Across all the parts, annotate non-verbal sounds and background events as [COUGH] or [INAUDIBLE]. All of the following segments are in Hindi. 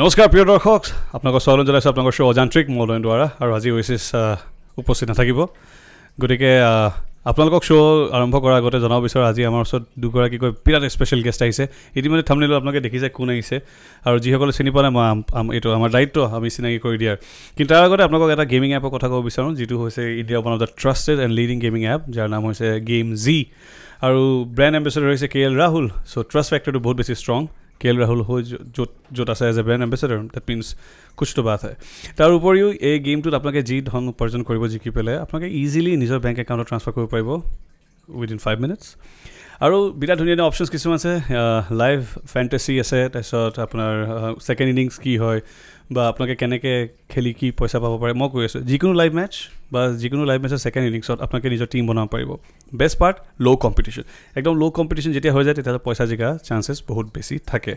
নমস্কাৰ প্ৰিয় দৰ্শক আপোনালোকক স্বাগতম জনাইছোঁ আপোনালোকৰ শ্ব' অজান্ত্ৰিক মৌলৈ দ্বাৰা আৰু আজি ৱিচেছ উপস্থিত নাথাকিব গতিকে আপোনালোকক শ্ব' আৰম্ভ কৰাৰ আগতে জনাব বিচাৰোঁ আজি আমাৰ ওচৰত দুগৰাকীকৈ বিৰাট স্পেচিয়েল গেষ্ট আহিছে ইতিমধ্যে থামনিলো আপোনালোকে দেখিছে কোন আহিছে আৰু যিসকলে চিনি পোৱা নাই মই এইটো আমাৰ দায়িত্ব আমি চিনাকি কৰি দিয়াৰ কিন্তু তাৰ আগতে আপোনালোকক এটা গেমিং এপৰ কথা ক'ব বিচাৰোঁ যিটো হৈছে India one of the trusted and leading gaming app যাৰ নাম হৈছে গেম জি আৰু ব্ৰেণ্ড এম্বেচেডৰ হৈছে কে এল ৰাহুল চ' ট্ৰাষ্ট ফেক্টৰটো বহুত বেছি ষ্ট্ৰং কে এল ৰাহুল হৈ য'ত য'ত আছে as a brand ambassador that means কুচটো বাট হয় তাৰ উপৰিও এই গেমটোত আপোনালোকে যি ধন উপাৰ্জন কৰিব জিকি পেলাই আপোনালোকে ইজিলি নিজৰ বেংক একাউণ্টত ট্ৰান্সফাৰ কৰিব পাৰিব উইডিন ফাইভ মিনিটছ আৰু বিৰাট ধুনীয়া ধুনীয়া অপশ্যনছ কিছুমান আছে লাইভ ফেণ্টেচি আছে তাৰপিছত আপোনাৰ ছেকেণ্ড ইনিংছ কি হয় বা আপোনালোকে কেনেকৈ খেলি কি পইচা পাব পাৰে মই কৈ আছোঁ যিকোনো লাইভ মেটচ বা যিকোনো লাইভ মেটচৰ ছেকেণ্ড ইনিংছত আপোনালোকে নিজৰ টীম বনাব পাৰিব বেষ্ট পাৰ্ট ল' কম্পিটিশ্যন একদম ল' কম্পিটিশ্যন যেতিয়া হৈ যায় তেতিয়া পইচা জিকা চান্সেছ বহুত বেছি থাকে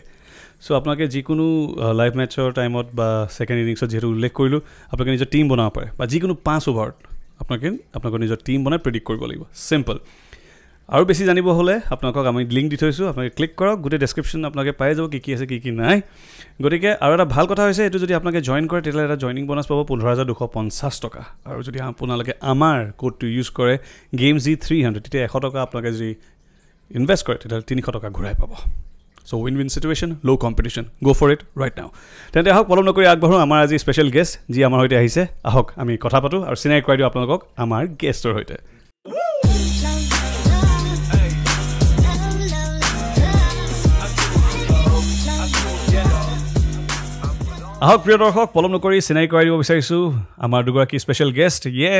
চ' আপোনালোকে যিকোনো লাইভ মেটচৰ টাইমত বা ছেকেণ্ড ইনিংছত যিহেতু উল্লেখ কৰিলোঁ আপোনালোকে নিজৰ টীম বনাব পাৰে বা যিকোনো পাঁচ অভাৰত আপোনালোকে আপোনালোকৰ নিজৰ টিম বনাই প্ৰেডিক্ট কৰিব লাগিব চিম্পল আৰু বেছি জানিব হ'লে আপোনালোকক আমি লিংক দি থৈছোঁ আপোনালোকে ক্লিক কৰক গোটেই ডেছক্ৰিপশ্যন আপোনালোকে পাই যাব কি কি আছে কি কি নাই গতিকে আৰু এটা ভাল কথা হৈছে এইটো যদি আপোনালোকে জইন কৰে তেতিয়াহ'লে এটা জইনিং বনাছ পাব পোন্ধৰ হাজাৰ দুশ পঞ্চাছ টকা আৰু যদি আপোনালোকে আমাৰ কোডটো ইউজ কৰে গেম জি থ্ৰী হাণ্ড্ৰেড তেতিয়া এশ টকা আপোনালোকে যদি ইনভেষ্ট কৰে তেতিয়াহ'লে তিনিশ টকা ঘূৰাই পাব চ' উইন উইন চিটুৱেশ্যন ল' competition go' for it right now তেন্তে আহক পলম নকৰি আগবাঢ়ো আমাৰ আজি স্পেচিয়েল গেষ্ট যি আমাৰ সৈতে আহিছে আহক আমি কথা পাতোঁ আৰু চিনাকি কৰাই দিওঁ আপোনালোকক আমাৰ গেষ্টৰ সৈতে আহক প্ৰিয় দৰ্শক পলম নকৰি চিনাকি কৰাই দিব বিচাৰিছোঁ আমাৰ দুগৰাকী স্পেচিয়েল গেষ্ট ইয়ে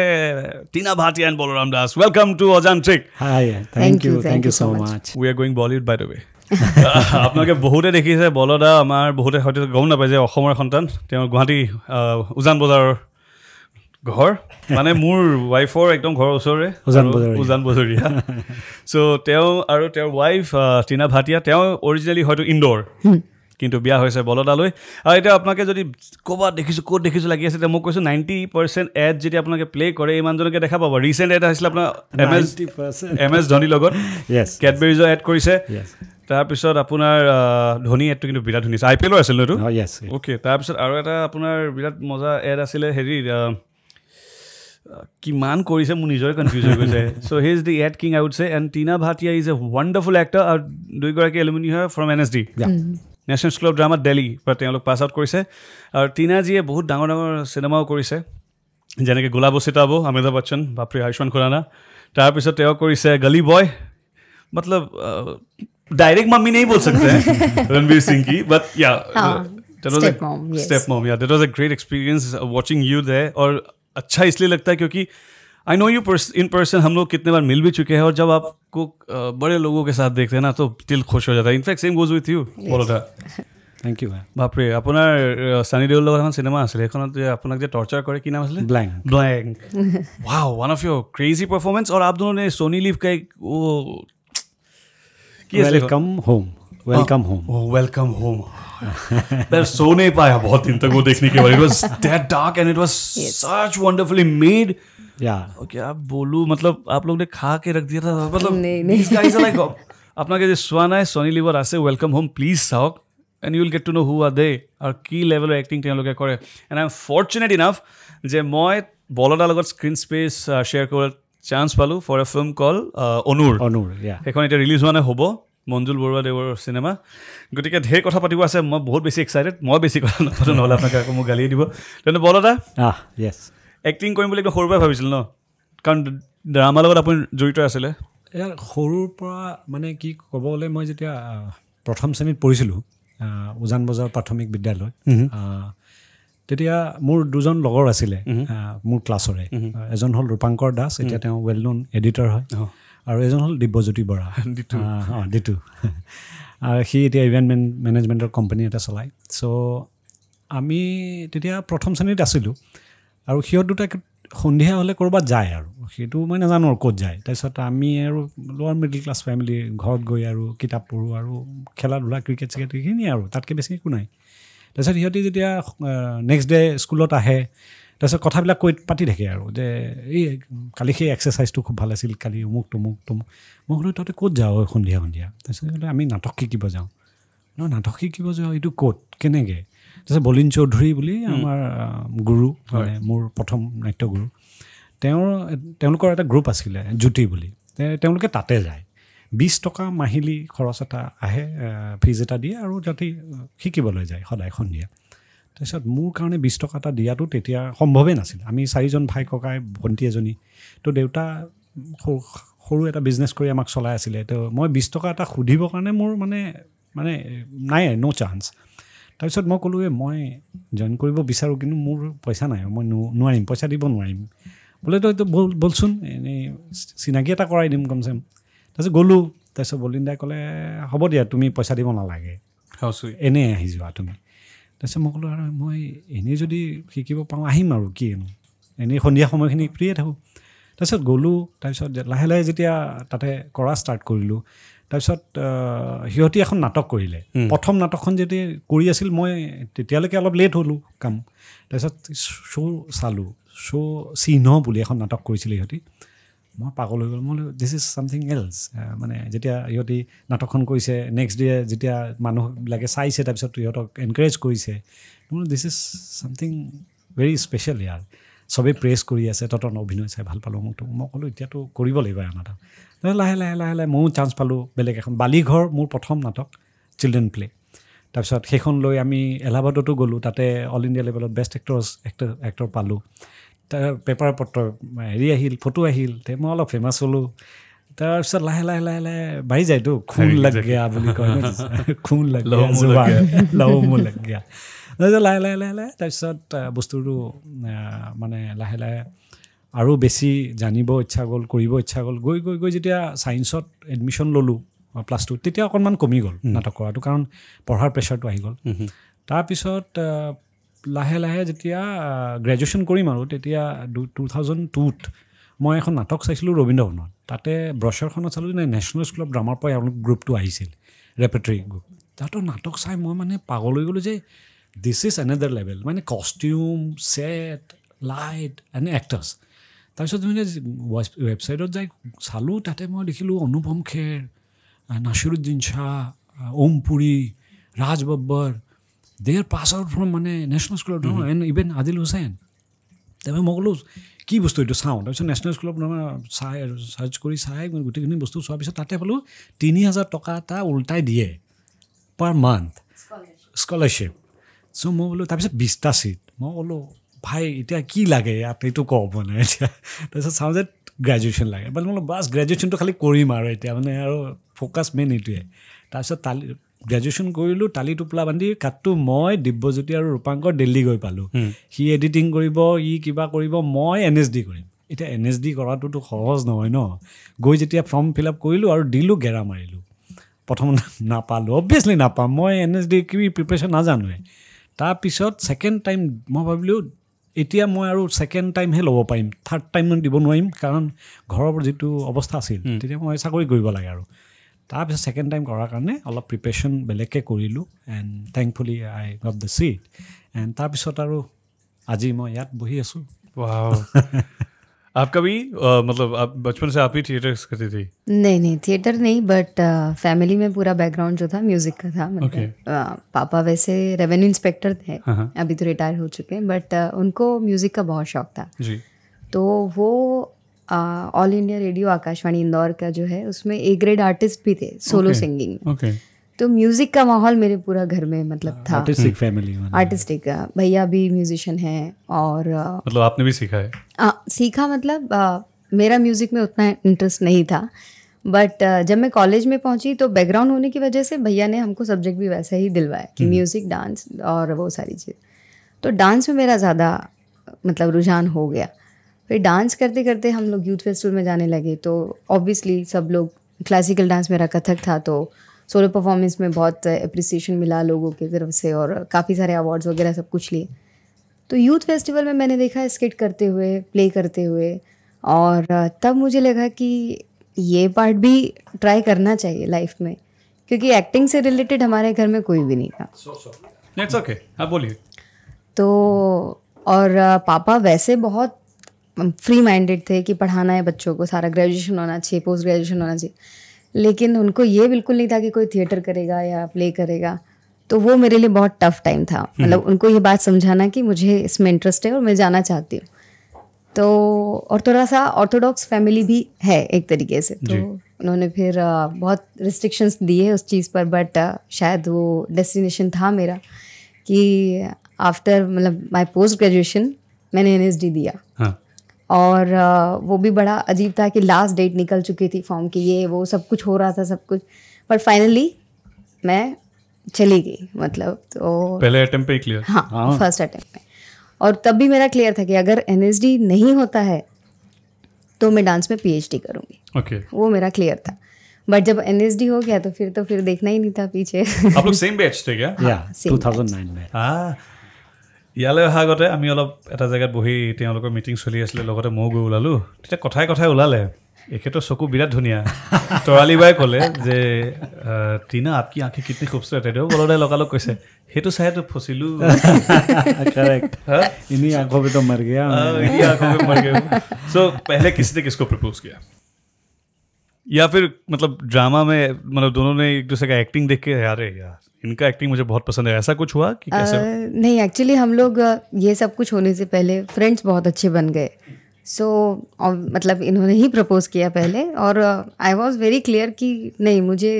Tina Bhatia and Balram Das welcome to Ajantrik we are going Bollywood by the আপোনালোকে বহুতে দেখিছে বলদা আমাৰ বহুতে হয়তো গম নাপায় যে অসমৰ সন্তান তেওঁ গুৱাহাটী উজান বজাৰৰ ঘৰ মানে মোৰ ৱাইফৰ একদম ঘৰৰ ওচৰৰে উজান বজৰীয়া চ' [LAUGHS] তেওঁ আৰু তেওঁৰ ৱাইফ টিনা ভাটিয়া তেওঁ অৰিজিনেলি হয়তো ইন্দ'ৰ কিন্তু বিয়া হৈছে বলদালৈ আৰু এতিয়া আপোনালোকে যদি ক'ৰবাত দেখিছোঁ ক'ত দেখিছোঁ লাগি আছে তেতিয়া মই কৈছোঁ নাইণ্টি পাৰ্চেণ্ট এড যেতিয়া আপোনালোকে প্লে কৰে ইমানজনকে দেখা পাব ৰিচেণ্ট এড আছিলে আপোনাৰ এম এছ এম এছ ধোনীৰ লগত কেডবেৰিজৰ এড কৰিছে তাৰপিছত আপোনাৰ ধোনী এডটো কিন্তু বিৰাট ধুনীয়া আই পি এলৰ আছিল নহয় অ'কে তাৰপিছত আৰু এটা আপোনাৰ বিৰাট মজা এড আছিলে হেৰি কিমান কৰিছে মোৰ নিজৰে কনফিউজ হৈ গৈছে চ' হি ইজ দি এড কিং আউট ছে and Tina Bhatia is a wonderful actor আৰু দুইগৰাকী এলুমিনি হয় from N S D national school of drama Delhi পৰা তেওঁলোক পাছ আউট কৰিছে আৰু টিনাজীয়ে বহুত ডাঙৰ ডাঙৰ চিনেমাও কৰিছে যেনেকৈ গোলাবো চিতাবো অমিতাভ বচ্চন বাপৰি আয়ুষ্মান খুৰানা তাৰপিছত তেওঁ কৰিছে গলি বয় মতলব डायरेक्ट मम्मी नहीं बोल सकते रणवीर सिंह की बट या स्टेप मॉम या that was a great experience watching you there और अच्छा इसलिए लगता है क्योंकि uh, I know you in person हम लोग कितने बार मिल भी चुके हैं और जब आपको बड़े लोगों के साथ देखते हैं ना तो दिल खुश हो जाता है इनफैक्ट गोज विथ यू बोलो বলোটা থেংক ইউ বাপৰে আপোনাৰ চানি দেউল লগত এখন চিনেমা আছিলে সেইখনত আপোনাক যে টৰ্চাৰ কৰে কি নাম আছিলে blank blank wow one of your crazy performance আৰু আপ দুনো সোনি লিভ কাই কি welcome home welcome home welcome home मैं सो नहीं पाया बहुत दिन तक वो देखने के बाद it was that dark and it was such wonderfully made या क्या बोलू मतलब आप लोग ने खा के रख दिया था मतलब and you get to know' I am enough যে মই বলদাৰ লগত স্ক্ৰীণ স্পেচ শ্বেয়াৰ কৰাৰ চান্স পালোঁ ফৰ এ ফিল্ম কল অনুৰ হোৱা নাই হ'ব মঞ্জুল বৰুৱাদেৱৰ চিনেমা গতিকে ঢেৰ কথা পাতিব আছে মই বহুত বেছি এক্সাইটেড মই বেছি কথা নাপাতোঁ নহ'লে আপোনাক আকৌ মোক গালিয়ে দিব তেন্তে বলদা আহ য়েছ এক্টিং কৰিম বুলি একদম সৰুৰ পৰাই ভাবিছিল ন কাৰণ ড্ৰামাৰ লগত আপুনি জড়িত আছিলে এয়া সৰুৰ পৰা মানে কি ক'ব গ'লে মই যেতিয়া প্ৰথম শ্ৰেণীত পঢ়িছিলোঁ উজান বজাৰ প্ৰাথমিক বিদ্যালয় তেতিয়া মোৰ দুজন লগৰ আছিলে মোৰ ক্লাছৰে এজন হ'ল ৰূপাংকৰ দাস এতিয়া তেওঁ ৱেল নন এডিটৰ হয় আৰু এজন হ'ল দিব্যজ্যোতি বৰা ডিটু [LAUGHS] সি এতিয়া ইভেণ্ট মেন মেনেজমেণ্টৰ কোম্পানী এটা চলায় চ' আমি তেতিয়া প্ৰথম শ্ৰেণীত আছিলোঁ আৰু সিহঁত দুটাক সন্ধিয়া হ'লে ক'ৰবাত যায় আৰু সেইটো মই নাজানো আৰু ক'ত যায় তাৰপিছত আমি আৰু লোৱাৰ মিডিল ক্লাছ ফেমিলি ঘৰত গৈ আৰু কিতাপ পঢ়োঁ আৰু খেলা ধূলা ক্ৰিকেট চিকেট এইখিনিয়ে আৰু তাতকৈ বেছি একো নাই তাৰপিছত সিহঁতি যেতিয়া নেক্সট ডে স্কুলত আহে তাৰপিছত কথাবিলাক কৈ পাতি থাকে আৰু যে এই কালি সেই এক্সাৰচাইজটো খুব ভাল আছিল কালি উমুক তমুক তমুক মই সোধো তহঁতে ক'ত যাওঁ সন্ধিয়া সন্ধিয়া তাৰপিছত আমি নাটক শিকিব যাওঁ নহয় নাটক শিকিব যাওঁ এইটো ক'ত কেনেকৈ তাৰপিছত বলিন চৌধুৰী বুলি আমাৰ গুৰু মানে মোৰ প্ৰথম নাট্য গুৰু তেওঁৰ তেওঁলোকৰ এটা গ্ৰুপ আছিলে জ্যোতি বুলি তেওঁলোকে তাতে যায় বিছ টকা মাহিলী খৰচ এটা আহে ফিজ এটা দিয়ে আৰু যাতে শিকিবলৈ যায় সদায় সন্ধিয়া তাৰপিছত মোৰ কাৰণে বিছ টকা এটা দিয়াটো তেতিয়া সম্ভৱেই নাছিল আমি চাৰিজন ভাই ককাই ভণ্টি এজনী তো দেউতা সৰু সৰু এটা বিজনেছ কৰি আমাক চলাই আছিলে তো মই বিছ টকা এটা সুধিবৰ কাৰণে মোৰ মানে মানে নাই ন' চান্স তাৰপিছত মই ক'লোঁ এই মই জইন কৰিব বিচাৰোঁ কিন্তু মোৰ পইচা নাই মই নোৱাৰিম পইচা দিব নোৱাৰিম বোলে তইতো বলচোন এনেই চিনাকি এটা কৰাই দিম কম চেম তাৰপিছত গ'লোঁ তাৰপিছত বলিন্দাই ক'লে হ'ব দিয়া তুমি পইচা দিব নালাগে এনেই আহি যোৱা তুমি তাৰপিছত মই ক'লোঁ আৰু মই এনেই যদি শিকিব পাৰোঁ আহিম আৰু কি এনে এনেই সন্ধিয়া সময়খিনি ফ্ৰীয়ে থাকোঁ তাৰপিছত গ'লোঁ তাৰপিছত লাহে লাহে যেতিয়া তাতে কৰা ষ্টাৰ্ট কৰিলোঁ তাৰপিছত সিহঁতি এখন নাটক কৰিলে প্ৰথম নাটকখন যদি কৰি আছিল মই তেতিয়ালৈকে অলপ লেট হ'লোঁ কাম তাৰপিছত শ্ব' চালোঁ শ্ব' চিহ্ন বুলি এখন নাটক কৰিছিলে সিহঁতি মই পাগল হৈ গ'লোঁ মই দিছ ইজ ছামথিং এলছ মানে যেতিয়া সিহঁতি নাটকখন কৰিছে নেক্সট ডে যেতিয়া মানুহবিলাকে চাইছে তাৰপিছত সিহঁতক এনকাৰেজ কৰিছে মই this is something very special ইয়াৰ চবেই প্ৰেছ কৰি আছে তহঁতৰ অভিনয় চাই ভাল পালোঁ মোকতো মই ক'লোঁ এতিয়াতো কৰিব লাগিব এনাটক লাহে লাহে লাহে লাহে ময়ো চান্স পালোঁ বেলেগ এখন বালিঘৰ মোৰ প্ৰথম নাটক চিলড্ৰেন প্লে তাৰপিছত সেইখন লৈ আমি এলাহাবাদতো গ'লোঁ তাতে অল ইণ্ডিয়া লেভেলত বেষ্ট এক্টৰছ এক্টৰ এক্টৰ পালোঁ তাৰ পেপাৰ পত্ৰ হেৰি আহিল ফটো আহিল তে মই অলপ ফেমাছ হ'লোঁ তাৰপিছত লাহে লাহে লাহে লাহে বাঢ়ি যায়তো খুন লাগা বুলি কয় খুন লাগা লওঁ লাগা তাৰপিছত লাহে লাহে লাহে লাহে তাৰপিছত বস্তুটো মানে লাহে লাহে আৰু বেছি জানিব ইচ্ছা গ'ল কৰিব ইচ্ছা গ'ল গৈ গৈ গৈ যেতিয়া ছায়েন্সত এডমিশ্যন ল'লোঁ প্লাছ টু তেতিয়া অকণমান কমি গ'ল নাটক কৰাটো কাৰণ পঢ়াৰ প্ৰেছাৰটো আহি গ'ল তাৰপিছত লাহে লাহে যেতিয়া গ্ৰেজুৱেশ্যন কৰিম আৰু তেতিয়া দু টু থাউজেণ্ড টুত মই এখন নাটক চাইছিলোঁ ৰবীন্দ্ৰ ভৱনত তাতে ব্ৰছাৰখনত চালোঁ যে নেশ্যনেল স্কুল অফ ড্ৰামাৰ পৰা এওঁলোক গ্ৰুপটো আহিছিল ৰেপেটৰী গ্ৰুপ তাতো নাটক চাই মই মানে পাগল হৈ গ'লোঁ যে দিছ ইজ এনাডাৰ লেভেল মানে কষ্টিউম ছেট লাইট এনে এক্টাৰ্ছ তাৰপিছত মানে ৱেবছাইটত যাই চালোঁ তাতে মই দেখিলোঁ অনুপম খেৰ নাচিৰুদ্দিন শ্বাহ ওম Puri Raj Babbar they pass out from মানে নেশ্যনেল স্কুলত এন ইভেন আদিল হুছেইন তাৰপিছত মই ক'লোঁ কি বস্তু এইটো চাওঁ তাৰপিছত নেশ্যনেল স্কুলত চাই চাৰ্চ কৰি চাই গোটেইখিনি বস্তু চোৱাৰ পিছত তাতে বোলো তিনি হাজাৰ টকা এটা ওলটাই দিয়ে পাৰ মান্থ স্কলাৰশ্বিপ চ' মই বোলো তাৰপিছত বিছটা চিট মই ক'লোঁ ভাই এতিয়া কি লাগে ইয়াত এইটো কওঁ মানে এতিয়া তাৰপিছত চাওঁ যে গ্ৰেজুৱেশ্যন লাগে বাট বোলো বাছ গ্ৰেজুৱেশ্যনটো খালী কৰিম আৰু এতিয়া মানে আৰু ফ'কাছ মেইন এইটোৱে তাৰপিছত তালি গ্ৰেজুৱেশ্যন কৰিলোঁ তালি টোপোলা বান্ধি কাঠটো মই দিব্যজ্যোতি আৰু ৰূপাংকৰ দিল্লী গৈ পালোঁ সি এডিটিং কৰিব ই কিবা কৰিব মই এন এছ ডি কৰিম এতিয়া এন এছ ডি কৰাটোতো সহজ নহয় ন গৈ যেতিয়া ফৰ্ম ফিল আপ কৰিলোঁ আৰু দিলোঁ গেৰা মাৰিলোঁ প্ৰথম নাপালোঁ অবভিয়াছলি নাপাম মই এন এছ ডি কিবি প্ৰিপেৰেশ্যন নাজানোৱে তাৰপিছত ছেকেণ্ড টাইম মই ভাবিলোঁ এতিয়া মই আৰু ছেকেণ্ড টাইমহে ল'ব পাৰিম থাৰ্ড টাইম দিব নোৱাৰিম কাৰণ ঘৰৰ যিটো অৱস্থা আছিল তেতিয়া মই চাকৰি কৰিব লাগে আৰু তাৰপিছত ছেকেণ্ড টাইম কৰাৰ কাৰণে অলপ প্ৰিপেৰেশ্যন বেলেগকৈ কৰিলোঁ and thankfully I got the seat and তাৰপিছত আৰু আজি মই ইয়াত বহি আছোঁ [LAUGHS] आपका भी आ, मतलब आप बचपन से आप ही थिएटर करती थी नहीं नहीं थिएटर नहीं बट फैमिली में पूरा बैकग्राउंड जो था म्यूजिक का था मतलब okay. आ, पापा वैसे रेवेन्यू इंस्पेक्टर थे हाँ, हाँ. अभी तो रिटायर हो चुके हैं बट आ, उनको म्यूजिक का बहुत शौक था जी तो वो All India Radio Akashvani Indore का जो है उसमें ए ग्रेड आर्टिस्ट भी थे सोलो सिंगिंग में okay. तो म्यूज़िक का माहौल मेरे पूरा घर में मतलब हाँ, था आर्टिस्टिक फैमिली आर्टिस्टिक भैया भी म्यूजिशियन है और मतलब आपने भी सीखा है आ, सीखा मतलब आ, मेरा म्यूज़िक में उतना इंटरेस्ट नहीं था बट जब मैं कॉलेज में पहुंची तो बैकग्राउंड होने की वजह से भैया ने हमको सब्जेक्ट भी वैसा ही दिलवाया कि म्यूज़िक हम्म। डांस और वो सारी चीज़ तो डांस में मेरा ज़्यादा मतलब रुझान हो गया फिर डांस करते करते हम लोग यूथ फेस्टिवल में जाने लगे तो ऑब्वियसली सब लोग क्लासिकल डांस मेरा कथक था तो सोलो परफॉर्मेंस में बहुत अप्रिसिएशन uh, मिला लोगों की तरफ से और काफ़ी सारे अवार्ड्स वगैरह सब कुछ लिए तो यूथ फेस्टिवल में मैंने देखा स्किट करते हुए प्ले करते हुए और uh, तब मुझे लगा कि ये पार्ट भी ट्राई करना चाहिए लाइफ में क्योंकि एक्टिंग से रिलेटेड हमारे घर में कोई भी नहीं था लेट्स ओके आप बोलिए तो और uh, पापा वैसे बहुत फ्री um, माइंडेड थे कि पढ़ाना है बच्चों को सारा ग्रेजुएशन होना चाहिए पोस्ट ग्रेजुएशन होना चाहिए लेकिन उनको ये बिल्कुल नहीं था कि कोई थिएटर करेगा या प्ले करेगा तो वो मेरे लिए बहुत टफ टाइम था हम्म। मतलब उनको ये बात समझाना कि मुझे इसमें इंटरेस्ट है और मैं जाना चाहती हूँ तो और थोड़ा सा ऑर्थोडॉक्स फैमिली भी है एक तरीके से तो उन्होंने फिर बहुत रिस्ट्रिक्शंस दिए उस चीज़ पर बट शायद वो डेस्टिनेशन था मेरा कि आफ्टर मतलब माय पोस्ट ग्रेजुएशन मैंने एन दिया और वो भी बड़ा अजीब था कि लास्ट डेट निकल चुकी थी फॉर्म की ये वो सब कुछ हो रहा था सब कुछ बट फाइनली मैं चली गई मतलब तो पहले अटेम्प्ट पे क्लियर हाँ, हाँ। फर्स्ट अटेम्प्ट में और तब भी मेरा क्लियर था कि अगर एन नहीं होता है तो मैं डांस में पी करूँगी ओके okay. वो मेरा क्लियर था बट जब एन हो गया तो फिर तो फिर देखना ही नहीं था पीछे आप लोग सेम बैच थे क्या या हाँ, 2009 में हाँ। ইয়ালৈ অহাৰ আগতে আমি অলপ এটা জেগাত বহি তেওঁলোকৰ মিটিং চলি আছিলে লগতে ময়ো গৈ ওলালোঁ তেতিয়া কথাই কথাই ওলালে এখেতৰ চকু বিৰাট ধুনীয়া তৰালি বাই ক'লে যে টিনা কি আঁখি কিডনি খুবচুৰত তেওঁ বলতে লগালগ কৈছে সেইটো চাইতো ফচিলোঁ এনেই ইয়াৰ ফিৰ মতলব ড্ৰামা মে মানে দোনোনে এক দুচাকে এক্টিং দেখি হাৰে इनका एक्टिंग मुझे बहुत पसंद है ऐसा कुछ हुआ कि कैसे आ, नहीं एक्चुअली हम लोग ये सब कुछ होने से पहले फ्रेंड्स बहुत अच्छे बन गए सो so, मतलब इन्होंने ही प्रपोज किया पहले और आई वॉज वेरी क्लियर कि नहीं मुझे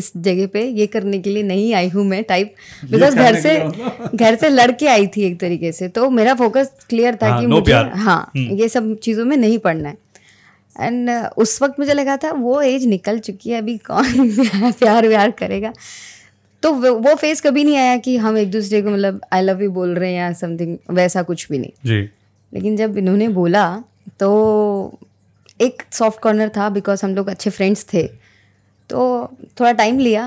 इस जगह पे ये करने के लिए नहीं आई हूँ मैं टाइप बिकॉज घर से [LAUGHS] घर से लड़के आई थी एक तरीके से तो मेरा फोकस क्लियर था हाँ, कि मुझे हाँ हम्म। ये सब चीज़ों में नहीं पढ़ना है एंड uh, उस वक्त मुझे लगा था वो एज निकल चुकी है अभी कौन [LAUGHS] प्यार व्यार करेगा तो वो फेज कभी नहीं आया कि हम एक दूसरे को मतलब आई लव यू बोल रहे हैं या समथिंग वैसा कुछ भी नहीं जी लेकिन जब इन्होंने बोला तो एक सॉफ्ट कॉर्नर था बिकॉज हम लोग अच्छे फ्रेंड्स थे तो थोड़ा टाइम लिया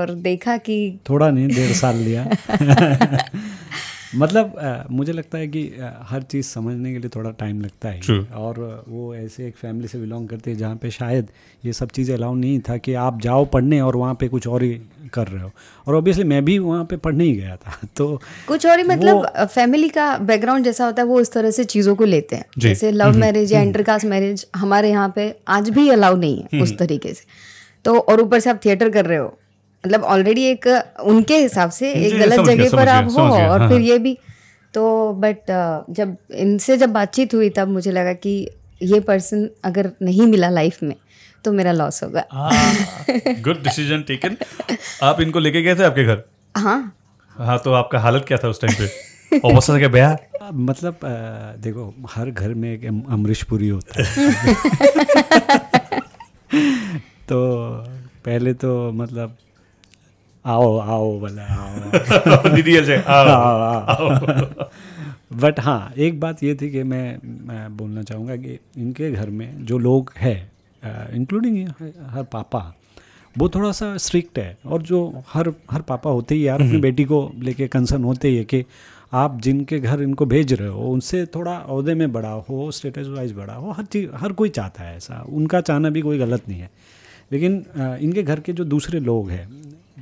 और देखा कि थोड़ा नहीं डेढ़ साल लिया [LAUGHS] [LAUGHS] मतलब आ, मुझे लगता है कि आ, हर चीज़ समझने के लिए थोड़ा टाइम लगता है True. और वो ऐसे एक फैमिली से बिलोंग करते हैं जहाँ पे शायद ये सब चीज़ें अलाउ नहीं था कि आप जाओ पढ़ने और वहाँ पे कुछ और ही कर रहे हो और ऑब्वियसली मैं भी वहाँ पे पढ़ने ही गया था [LAUGHS] तो कुछ और ही मतलब फैमिली का बैकग्राउंड जैसा होता है वो इस तरह से चीज़ों को लेते हैं जैसे लव मैरिज या इंटरकास्ट हम्म। मैरिज हमारे यहाँ पे आज भी अलाउ नहीं है उस हम्म। तरीके से तो और ऊपर से आप थिएटर कर रहे हो मतलब ऑलरेडी एक उनके हिसाब से एक गलत जगह पर आप हो और हाँ, फिर हाँ। ये भी तो बट uh, जब इनसे जब बातचीत हुई तब मुझे लगा कि ये पर्सन अगर नहीं मिला लाइफ में तो मेरा लॉस होगा गुड डिसीजन टेकन आप इनको लेके गए थे आपके घर हाँ हाँ तो आपका हालत क्या था उस टाइम पे अवसर के बया मतलब देखो हर घर में एक अमरीशपुरी होता है [LAUGHS] [LAUGHS] तो पहले तो मतलब आओ आओ बोले डीडीएल से आओ आओ, आओ। बट हाँ एक बात ये थी कि मैं बोलना चाहूँगा कि इनके घर में जो लोग हैं इंक्लूडिंग हर पापा वो थोड़ा सा स्ट्रिक्ट है और जो हर हर पापा होते ही यार अपनी हम्म। बेटी को लेके कंसर्न होते ही है कि आप जिनके घर इनको भेज रहे हो उनसे थोड़ा अहदे में बड़ा हो स्टेटस वाइज बड़ा हो हर चीज़ हर कोई चाहता है ऐसा उनका चाहना भी कोई गलत नहीं है लेकिन इनके घर के जो दूसरे लोग हैं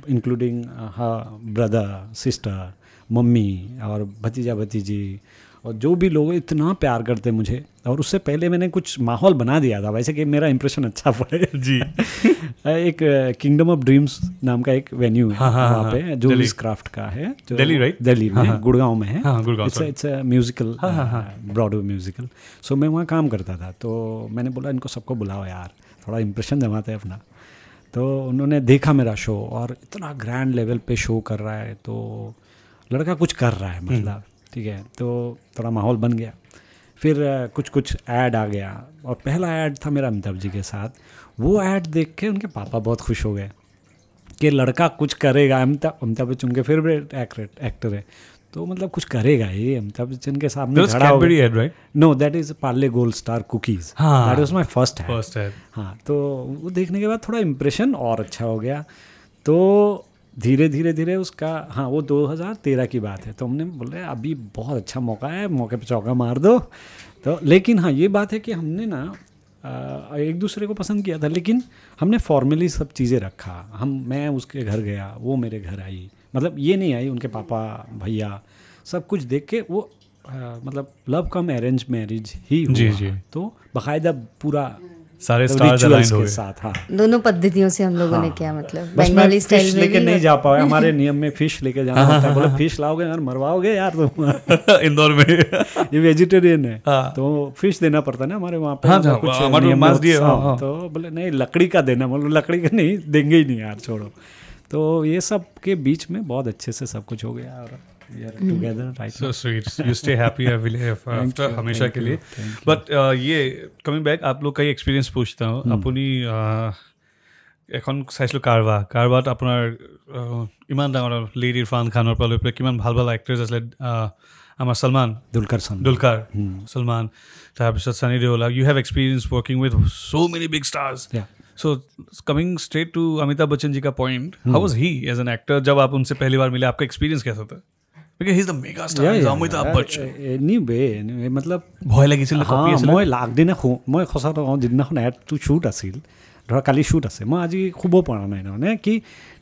इंक्लूडिंग हाँ ब्रदर सिस्टर मम्मी और भतीजा भतीजी और जो भी लोग इतना प्यार करते मुझे और उससे पहले मैंने कुछ माहौल बना दिया था वैसे कि मेरा इंप्रेशन अच्छा पड़े जी [LAUGHS] एक किंगडम ऑफ ड्रीम्स नाम का एक वेन्यू है हाँ, हाँ, वहाँ हाँ, पे हाँ। जो क्राफ्ट का है दिल्ली राइट दिल्ली में हाँ, हाँ, गुड़गांव में है it's it's musical Broadway musical so मैं वहाँ काम करता था तो मैंने बोला इनको सबको बुलाओ यार थोड़ा इंप्रेशन जमाते हैं अपना तो उन्होंने देखा मेरा शो और इतना ग्रैंड लेवल पे शो कर रहा है तो लड़का कुछ कर रहा है हम्म। मतलब ठीक है तो थोड़ा माहौल बन गया फिर कुछ कुछ ऐड आ गया और पहला ऐड था मेरा अमिताभ जी के साथ वो ऐड देख के उनके पापा बहुत खुश हो गए कि लड़का कुछ करेगा अमिताभ अमिताभ बच्चन के फेवरेट एक्टर है तो मतलब कुछ करेगा ये अमिताभ बच्चन के सामने खड़ा no that is Parle gold star cookies that was my first first हाँ तो वो देखने के बाद थोड़ा इम्प्रेशन और अच्छा हो गया तो धीरे धीरे धीरे उसका हाँ वो 2013 की बात है तो हमने बोले अभी बहुत अच्छा मौका है मौके पर चौका मार दो तो लेकिन हाँ ये बात है कि हमने ना एक दूसरे को पसंद किया था लेकिन हमने फॉर्मली सब चीज़ें रखा हम मैं उसके घर गया वो मेरे घर आई मतलब ये नहीं आई उनके पापा भैया सब कुछ देख के वो आ, मतलब लव कम अरेंज मैरिज ही हुआ जी जी तो बाकायदा पूरा सारे स्टार्स अलाइन हो साथ हाँ दोनों पद्धतियों से हम लोगों हाँ। ने क्या मतलब लेके नहीं जा पाए हमारे [LAUGHS] नियम में फिश लेके जाना होता हाँ, है हाँ, बोले फिश हाँ, लाओगे यार मरवाओगे यार तुम इंदौर में ये वेजिटेरियन है तो फिश देना पड़ता ना हमारे वहाँ पे कुछ तो बोले नहीं लकड़ी का देना बोलो मतलब लकड़ी का नहीं देंगे ही नहीं यार छोड़ो तो ये सब के बीच में बहुत अच्छे से सब कुछ हो गया और हमेशा के लिए बट ये कमिंग बैक आप लोग का एक्सपिरिয়েন্স पूछता हूँ আপুনি এখন চাইছিলোঁ কাৰবা কাৰবাত আপোনাৰ ইমান ডাঙৰ লেড ইৰফান খানৰ পৰা লৈ পেলাই কিমান ভাল ভাল এক্ট্ৰেছ আছিলে আমাৰ চলমান দুলকাৰ দুলকাৰ চলমান তাৰপিছত Sunny Deol you have experience working with so' many big stars so coming straight to Amitabh Bachchan ji का point how was he as an actor जब आप उनसे पहली बार मिले आपका एक्सपीरियंस कैसा था because he is the mega star is Amitabh Bachchan anyway मतलब भय लागिसिल कपी हाँ, आसिल मय लाख दिने खु मय खसा रहौ दिन नखन एड टू शूट आसिल ধর কালি শ্যুট আছে মই আজি খুব পৰা নাই মানে কি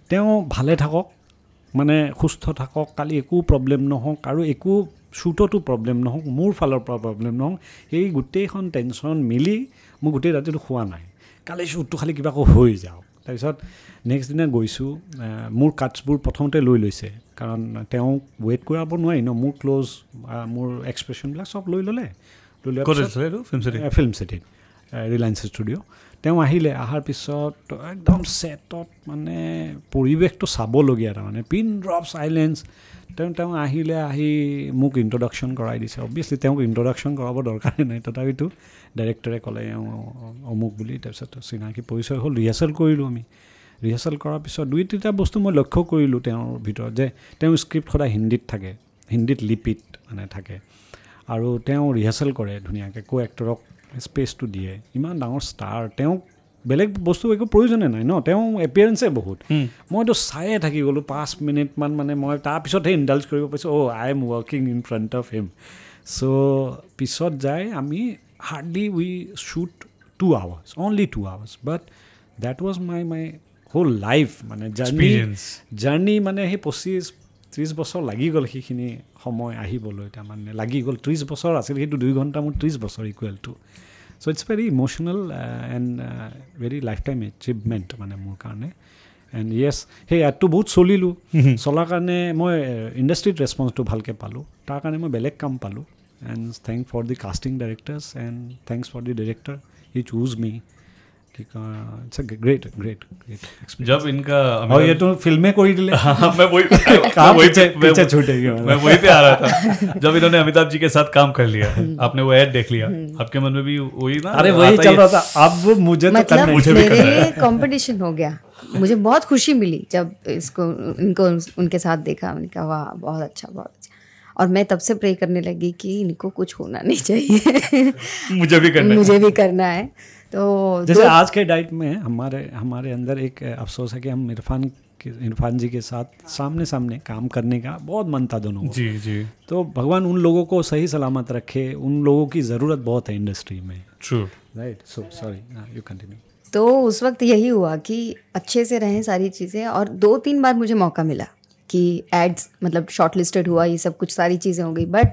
তেওঁ ভালে থাকক মানে সুস্থ থাকক কালি একো প্ৰব্লেম নহওক আৰু একো শ্বুটতো প্ৰব্লেম নহওক মোৰ ফালৰ পৰা প্ৰব্লেম নহওক সেই গোটেইখন টেনশ্যন মিলি মই গোটেই ৰাতিটো শোৱা নাই কালি চুটটো খালি কিবা আকৌ হৈ যাওঁ তাৰপিছত নেক্সট দিনা গৈছোঁ মোৰ কাটছবোৰ প্ৰথমতে লৈ লৈছে কাৰণ তেওঁক ৱেইট কৰাব নোৱাৰি ন মোৰ ক্ল'জ মোৰ এক্সপ্ৰেশ্যনবিলাক চব লৈ ল'লে ফিল্ম চিটিত ৰিলায়েন্স ষ্টুডিঅ' তেওঁ আহিলে অহাৰ পিছত একদম ছেটত মানে পৰিৱেশটো চাবলগীয়া তাৰমানে পিন ড্ৰপ চাইলেঞ্চ তেওঁ তেওঁ আহিলে আহি মোক ইণ্ট্ৰডাকশ্যন কৰাই দিছে অভিয়াছলি তেওঁক ইণ্ট্ৰডাকশ্যন কৰাব দৰকাৰে নাই তথাপিতো ডাইৰেক্টৰে ক'লে এওঁ অমুক বুলি তাৰপিছত চিনাকি পৰিচয় হ'ল ৰিহাৰ্চেল কৰিলোঁ আমি ৰিহাৰ্চেল কৰাৰ পিছত দুই তিনিটা বস্তু মই লক্ষ্য কৰিলোঁ তেওঁৰ ভিতৰত যে তেওঁ স্ক্ৰিপ্ট সদায় হিন্দীত থাকে হিন্দীত লিপিত মানে থাকে আৰু তেওঁ ৰিহাৰ্চেল কৰে ধুনীয়াকৈ কো এক্টৰক স্পেচটো দিয়ে ইমান ডাঙৰ ষ্টাৰ তেওঁক বেলেগ বস্তু একো প্ৰয়োজনে নাই ন তেওঁ এপিয়াৰেঞ্চে বহুত মইতো চায়ে থাকি গ'লোঁ পাঁচ মিনিটমান মানে মই তাৰপিছতহে ইণ্ডালজ কৰিব পাৰিছোঁ oh' I am working in front of him so' পিছত যায় আমি hardly we shoot two hours, only two hours. But that was my my whole life, মানে journey Experience. journey মানে সেই পঁচিছ ত্ৰিছ বছৰ লাগি গ'ল সেইখিনি সময় আহিবলৈ তাৰমানে লাগি গ'ল ত্ৰিছ বছৰ আছিল সেইটো দুই ঘণ্টা মোৰ ত্ৰিছ বছৰ equal to so' it's very emotional and very lifetime achievement মানে মোৰ কাৰণে এণ্ড য়েছ সেই এডটো বহুত চলিলোঁ চলাৰ কাৰণে মই ইণ্ডাষ্ট্ৰিত ৰেচপন্সটো ভালকৈ পালোঁ তাৰ কাৰণে মই বেলেগ কাম পালোঁ and thank for the casting directors and thanks for the director he chose me it's a great great great जब इनका और ये तो फिल्में कोई हाँ मैं वही [LAUGHS] काम वही पे पीछे मैं मतलब। वही पे आ रहा था [LAUGHS] जब इन्होंने अमिताभ जी के साथ काम कर लिया हम्म। आपने वो ऐड देख लिया हम्म। आपके मन में भी वही ना अरे वही चल रहा था अब मुझे तो मतलब ना मुझे भी कंपटीशन हो गया मुझे बहुत खुशी मिली जब इसको इनको उनके साथ देखा मैंने कहा वाह बहुत अच्छा बहुत अच्छा और मैं तब से प्रे करने लगी कि इनको कुछ होना नहीं चाहिए मुझे भी करना मुझे भी करना है तो जैसे आज के डाइट में हमारे हमारे अंदर एक अफसोस है कि हम इरफान इरफान जी के साथ सामने सामने काम करने का बहुत मन था दोनों जी जी तो भगवान उन लोगों को सही सलामत रखे उन लोगों की ज़रूरत बहुत है इंडस्ट्री में true right so sorry you continue तो उस वक्त यही हुआ कि अच्छे से रहें सारी चीज़ें और दो तीन बार मुझे मौका मिला कि एड्स मतलब शॉर्ट लिस्टेड हुआ ये सब कुछ सारी चीज़ें हो गई बट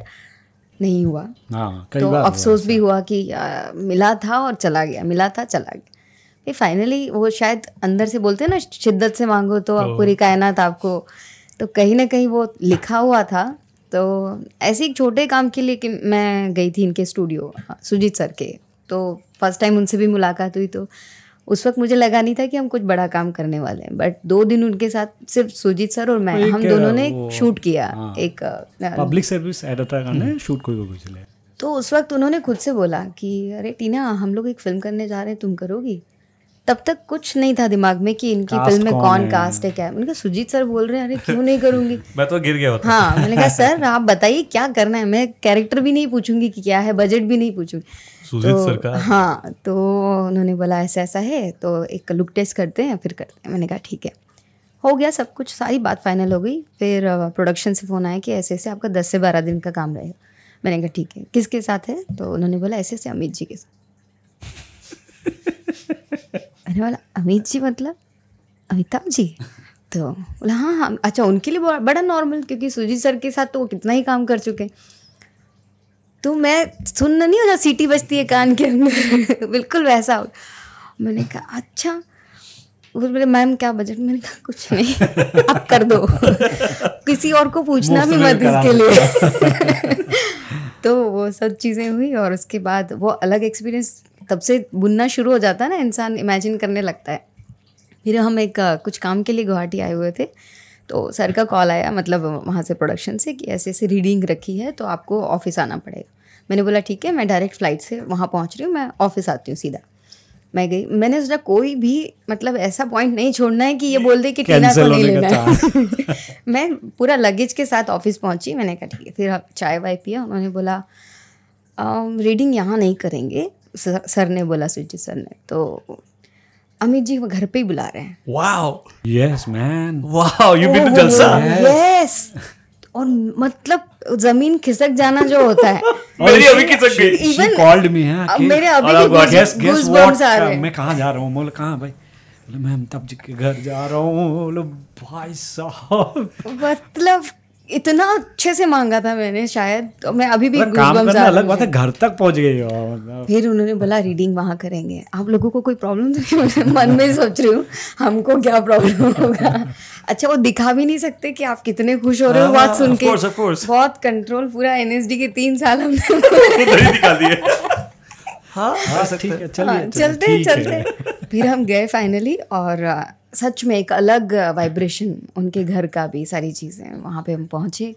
नहीं हुआ आ, हाँ, तो अफसोस भी हुआ कि आ, मिला था और चला गया मिला था चला गया फिर फाइनली वो शायद अंदर से बोलते हैं ना शिद्दत से मांगो तो, तो पूरी कायनात आपको तो कहीं ना कहीं वो लिखा हुआ था तो ऐसे एक छोटे काम के लिए कि मैं गई थी इनके स्टूडियो हाँ, सुजीत सर के तो फर्स्ट टाइम उनसे भी मुलाकात हुई तो उस वक्त मुझे लगा नहीं था कि हम कुछ बड़ा काम करने वाले हैं बट दो दिन उनके साथ सिर्फ सुजीत सर और मैं हम दोनों ने शूट किया हाँ। एक पब्लिक हम्म। सर्विस शूट कोई तो उस वक्त उन्होंने खुद से बोला कि अरे टीना हम लोग एक फिल्म करने जा रहे हैं तुम करोगी तब तक कुछ नहीं था दिमाग में कि इनकी फिल्म में कौन कास्ट है क्या है मैंने कहा सुजीत सर बोल रहे हैं अरे क्यों नहीं करूंगी [LAUGHS] मैं तो गिर गया होता हाँ मैंने कहा सर [LAUGHS] आप बताइए क्या करना है मैं कैरेक्टर भी नहीं पूछूंगी कि क्या है बजट भी नहीं पूछूंगी सुजीत तो, सर का हाँ तो उन्होंने बोला ऐसा ऐसा है तो एक लुक टेस्ट करते हैं फिर करते हैं मैंने कहा ठीक है हो गया सब कुछ सारी बात फाइनल हो गई फिर प्रोडक्शन से फ़ोन आया कि ऐसे ऐसे आपका दस से बारह दिन का काम रहेगा मैंने कहा ठीक है किसके साथ है तो उन्होंने बोला ऐसे ऐसे अमित जी के साथ [LAUGHS] अरे वाला अमित जी मतलब अमिताभ जी तो बोला हाँ हाँ अच्छा उनके लिए बड़ा नॉर्मल क्योंकि सुजीत सर के साथ तो वो कितना ही काम कर चुके तो मैं सुनना नहीं होता सीटी बजती है कान के अंदर [LAUGHS] बिल्कुल वैसा हो मैंने कहा अच्छा बोले मैम क्या बजट मैंने कहा कुछ नहीं अब कर दो [LAUGHS] किसी और को पूछना भी मत इसके लिए [LAUGHS] तो वो सब चीज़ें हुई और उसके बाद वो अलग एक्सपीरियंस तब से बुनना शुरू हो जाता है ना इंसान इमेजिन करने लगता है फिर हम एक कुछ काम के लिए गुवाहाटी आए हुए थे तो सर का कॉल आया मतलब वहाँ से प्रोडक्शन से कि ऐसे ऐसे रीडिंग रखी है तो आपको ऑफिस आना पड़ेगा मैंने बोला ठीक है मैं डायरेक्ट फ्लाइट से वहाँ पहुँच रही हूँ मैं ऑफिस आती हूँ सीधा मैं गई मैंने सोचा कोई भी मतलब ऐसा पॉइंट नहीं छोड़ना है कि ये बोल दे कि टीना को नहीं लेना है [LAUGHS] मैं पूरा लगेज के साथ ऑफिस पहुंची मैंने कहा ठीक है फिर चाय वाय पिया उन्होंने बोला रीडिंग यहाँ नहीं करेंगे सर ने बोला सुरजीत सर ने तो अमित जी घर पे ही बुला रहे हैं wow yes man wow you been to Jalsa yes और मतलब जमीन खिसक जाना जो होता है [LAUGHS] मेरी अभी खिसक गई इवन कॉल्ड मी है मेरे अभी भी गेस गेस व्हाट मैं कहां जा रहा हूं बोल कहां भाई मैं अमिताभ जी के घर जा रहा हूँ भाई साहब मतलब इतना अच्छे से मांगा था मैंने शायद तो मैं अभी भी मतलब काम करना अलग बात है घर तक पहुंच गई हो मतलब। फिर उन्होंने बोला रीडिंग वहां करेंगे आप लोगों को कोई प्रॉब्लम तो नहीं मन में सोच रही हूँ हमको क्या प्रॉब्लम होगा अच्छा वो दिखा भी नहीं सकते कि आप कितने खुश हो रहे हो हाँ, बात सुन के बहुत कंट्रोल पूरा एनएसडी के तीन साल हमने [LAUGHS] हाँ, हाँ, चलते चलते फिर हम गए फाइनली और सच में एक अलग वाइब्रेशन उनके घर का भी सारी चीज़ें वहाँ पे हम पहुँचे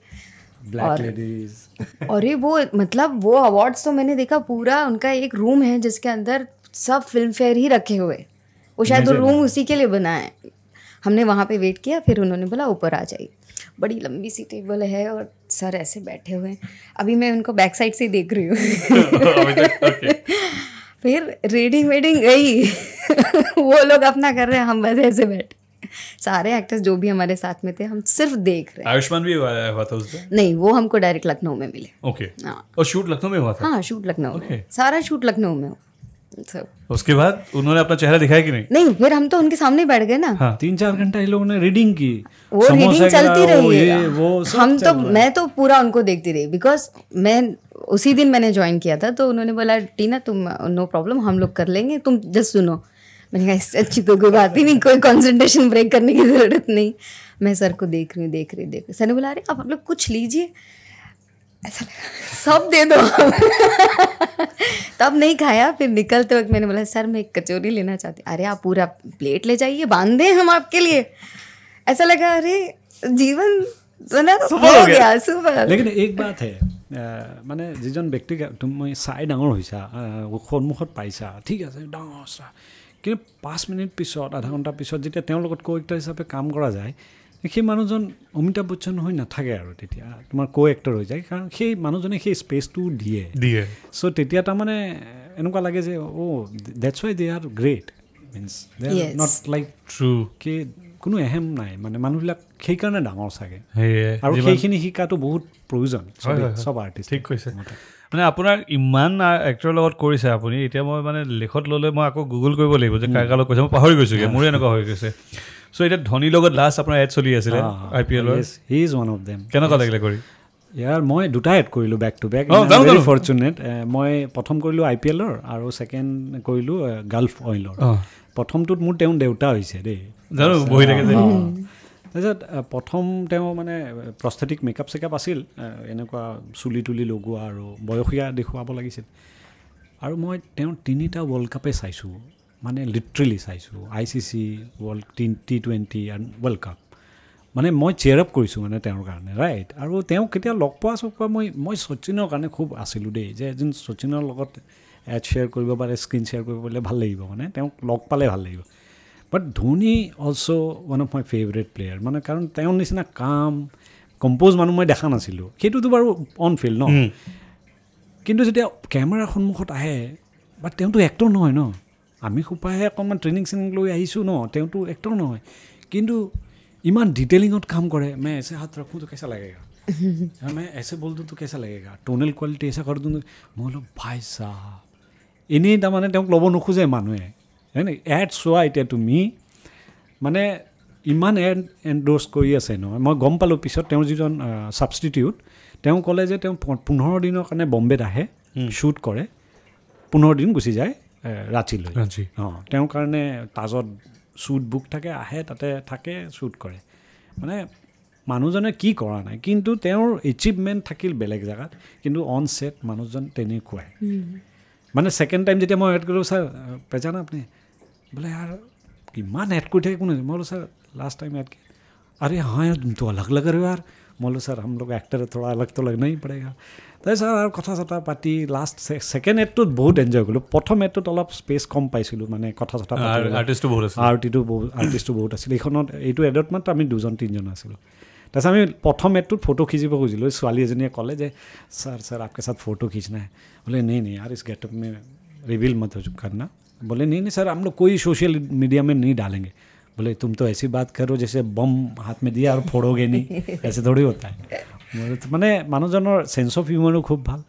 [LAUGHS] और, ये वो मतलब वो अवार्ड्स तो मैंने देखा पूरा उनका एक रूम है जिसके अंदर सब फिल्म फेयर ही रखे हुए वो शायद वो रूम उसी के लिए बना है हमने वहाँ पे वेट किया फिर उन्होंने बोला ऊपर आ जाइए बड़ी लंबी सी टेबल है और सर ऐसे बैठे हुए हैं अभी मैं उनको बैक साइड से देख रही हूँ [LAUGHS] [LAUGHS] फिर रीडिंग वेडिंग गई वो लोग अपना कर रहे हैं हम बस ऐसे बैठे सारे एक्टर्स जो भी हमारे साथ में थे हम सिर्फ देख रहे आयुष्मान भी हुआ था उस दिन नहीं वो हमको डायरेक्ट लखनऊ में मिले ओके okay. हाँ और शूट लखनऊ में हुआ था हाँ शूट लखनऊ okay. सारा शूट लखनऊ में हुआ सब उसके बाद उन्होंने अपना चेहरा दिखाया कि नहीं नहीं फिर हम तो उनके सामने बैठ गए ना हाँ, तीन चार घंटा लोगों ने रीडिंग की वो रीडिंग चलती रही है वो हम तो मैं तो पूरा उनको देखती रही बिकॉज मैं उसी दिन मैंने ज्वाइन किया था तो उन्होंने बोला टीना तुम नो प्रॉब्लम हम लोग कर लेंगे तुम जस्ट सुनो मैंने कहा इससे अच्छी तो कोई बात ही नहीं कोई कॉन्सेंट्रेशन ब्रेक करने की ज़रूरत नहीं मैं सर को देख रही हूँ देख रही देख रही सर ने बोला अरे आप लोग कुछ लीजिए ऐसा सब दे दो तब नहीं खाया फिर निकलते वक्त मैंने बोला सर मैं एक कचौरी लेना चाहती अरे आप पूरा प्लेट ले जाइए बांध हम आपके लिए ऐसा लगा अरे जीवन तो लेकिन एक बात है মানে যিজন ব্যক্তি তুমি চাই ডাঙৰ হৈছা সন্মুখত পাইছা ঠিক আছে ডাঙৰ কিন্তু পাঁচ মিনিট পিছত আধা ঘণ্টা পিছত যেতিয়া তেওঁৰ লগত কৰেক্টৰ হিচাপে সেই মানুহজন অমিতাভ বচ্চন হৈ নাথাকে আৰু তেতিয়া তোমাৰ ক এক্টৰ হৈ যায় কাৰণ সেই মানুহজনে সেই স্পেচটো দিয়ে দিয়ে চ' তেতিয়া তাৰমানে এনেকুৱা লাগে যে oh' that's why they are great means they are not like true কে কোনো এহেম নাই মানে মানুহবিলাক সেইকাৰণে ডাঙৰ চাগে আৰু সেইখিনি শিকাটো বহুত প্ৰয়োজন চব আৰ্টিষ্ট ঠিক কৈছে মানে আপোনাৰ ইমান এক্টৰৰ লগত কৰিছে আপুনি এতিয়া মই মানে লেখত ল'লে মই আকৌ গুগল কৰিব লাগিব যে কাৰ কাৰ লগত কৈছে মই পাহৰি গৈছোগৈ মোৰ এনেকুৱা হৈ গৈছে চ' এতিয়া ধনীৰ লগত লাষ্ট আপোনাৰ এড চলি আছিলে আই পি এলৰ he is one of them কেনেকুৱা লাগিলে কৰি ইয়াৰ মই দুটা এড কৰিলোঁ বেক টু বেক ফৰ্চুনেট মই প্ৰথম কৰিলোঁ আই পি এলৰ আৰু ছেকেণ্ড কৰিলোঁ গাল্ফ অইলৰ প্ৰথমটোত মোৰ তেওঁ দেউতা হৈছে দেই জানো বহি থাকে তাৰপিছত প্ৰথম তেওঁ মানে প্ৰস্থেটিক মেকআপ চেকআপ আছিল এনেকুৱা চুলি তুলি লগোৱা আৰু বয়সীয়া দেখুৱাব লাগিছিল আৰু মই তেওঁ তিনিটা ৱৰ্ল্ড কাপে চাইছোঁ মানে লিটাৰেলি চাইছোঁ I C C world T T twenty and world cup মানে মই চেয়াৰ আপ কৰিছোঁ মানে তেওঁৰ কাৰণে ৰাইট আৰু তেওঁক কেতিয়া লগ পোৱা চব পোৱা মই মই শচীনৰ কাৰণে খুব আছিলোঁ দেই যে এজন শচীনৰ লগত এড শ্বেয়াৰ কৰিব পাৰে স্ক্ৰীণ শ্বেয়াৰ কৰিব পাৰিলে ভাল লাগিব মানে তেওঁক লগ পালে ভাল লাগিব but Dhoni also' one of my favourite player মানে কাৰণ তেওঁৰ নিচিনা কাম কম্প'জ মানুহ মই দেখা নাছিলোঁ সেইটোতো বাৰু অন ফিল্ড ন কিন্তু যেতিয়া কেমেৰাৰ সন্মুখত আহে বাট তেওঁতো এক্টৰ নহয় ন আমি সোপাহে অকণমান ট্ৰেইনিং চেনিং লৈ আহিছোঁ ন তেওঁতো এক্টৰ নহয় কিন্তু ইমান ডিটেইলিঙত কাম কৰে মে এছে হাত ৰাখোঁতো কেঁচা লাগেগা [LAUGHS] মে এছে বলটোতো কেঁচা লাগেগা টনেল কোৱালিটি এছে কৰোঁ মই অলপ ভাইচা এনেই তাৰমানে তেওঁক ল'ব নোখোজে মানুহে হয়নে এড চোৱা এতিয়া তুমি মানে ইমান এড এণ্ড'ৰ্ছ কৰি আছে নহয় মই গম পালোঁ পিছত তেওঁৰ যিজন ছাবষ্টিটিউট তেওঁ ক'লে যে তেওঁ পোন্ধৰ দিনৰ কাৰণে বম্বেত আহে শ্বুট কৰে পোন্ধৰ দিন গুচি যায় ৰাঁচিলৈ ৰাঁচি অঁ তেওঁৰ কাৰণে তাজত শ্বুট বুক থাকে আহে তাতে থাকে শ্বুট কৰে মানে মানুহজনে কি কৰা নাই কিন্তু তেওঁৰ এচিভমেণ্ট থাকিল বেলেগ জেগাত কিন্তু অন ছেট মানুহজন তেনেকুৱাই মানে ছেকেণ্ড টাইম যেতিয়া মই এড কৰিলোঁ ছাৰ পেজানা আপুনি বোলে আৰু ইমান এড কৰি থাকে কোনো মই বোলো ছাৰ লাষ্ট টাইম এড কৰি আৰে হয় অলগ লাগে আৰু আৰু মই বোলো ছাৰ আমলোক এক্টাৰে থোৰা অলগ তলগ নাই পাৰেগা তাই ছাৰ আৰু কথা চথা পাতি লাষ্ট ছেকেণ্ড এডটোত বহুত এনজয় কৰিলোঁ প্ৰথম এডটোত অলপ স্পেচ কম পাইছিলোঁ মানে কথা চথা আৰ্টিষ্টো বহুত আৰ্টিষ্টো বহুত আছিল এইখনত এইটো এডত মাত্ৰ আমি দুজন তিনিজন আছিলোঁ তাৰপিছত আমি প্ৰথম এডটোত ফটো খিচিব খুজিলোঁ ছোৱালী এজনীয়ে ক'লে যে ছাৰ ছাৰ আপকে ছাৰ ফটো খিচ নাই বোলে নেই নে আৰু ইছ গেট মে ৰিভিল মতে তুমি কাৰণ না बोले नहीं नहीं सर हम लोग कोई सोशल मीडिया में नहीं डालेंगे बोले तुम तो ऐसी बात करो जैसे बम हाथ में दिया और फोड़ोगे नहीं ऐसे थोड़ी होता है बोले तो मैंने मानुजनर सेंस अफ ह्यूमरों खूब भल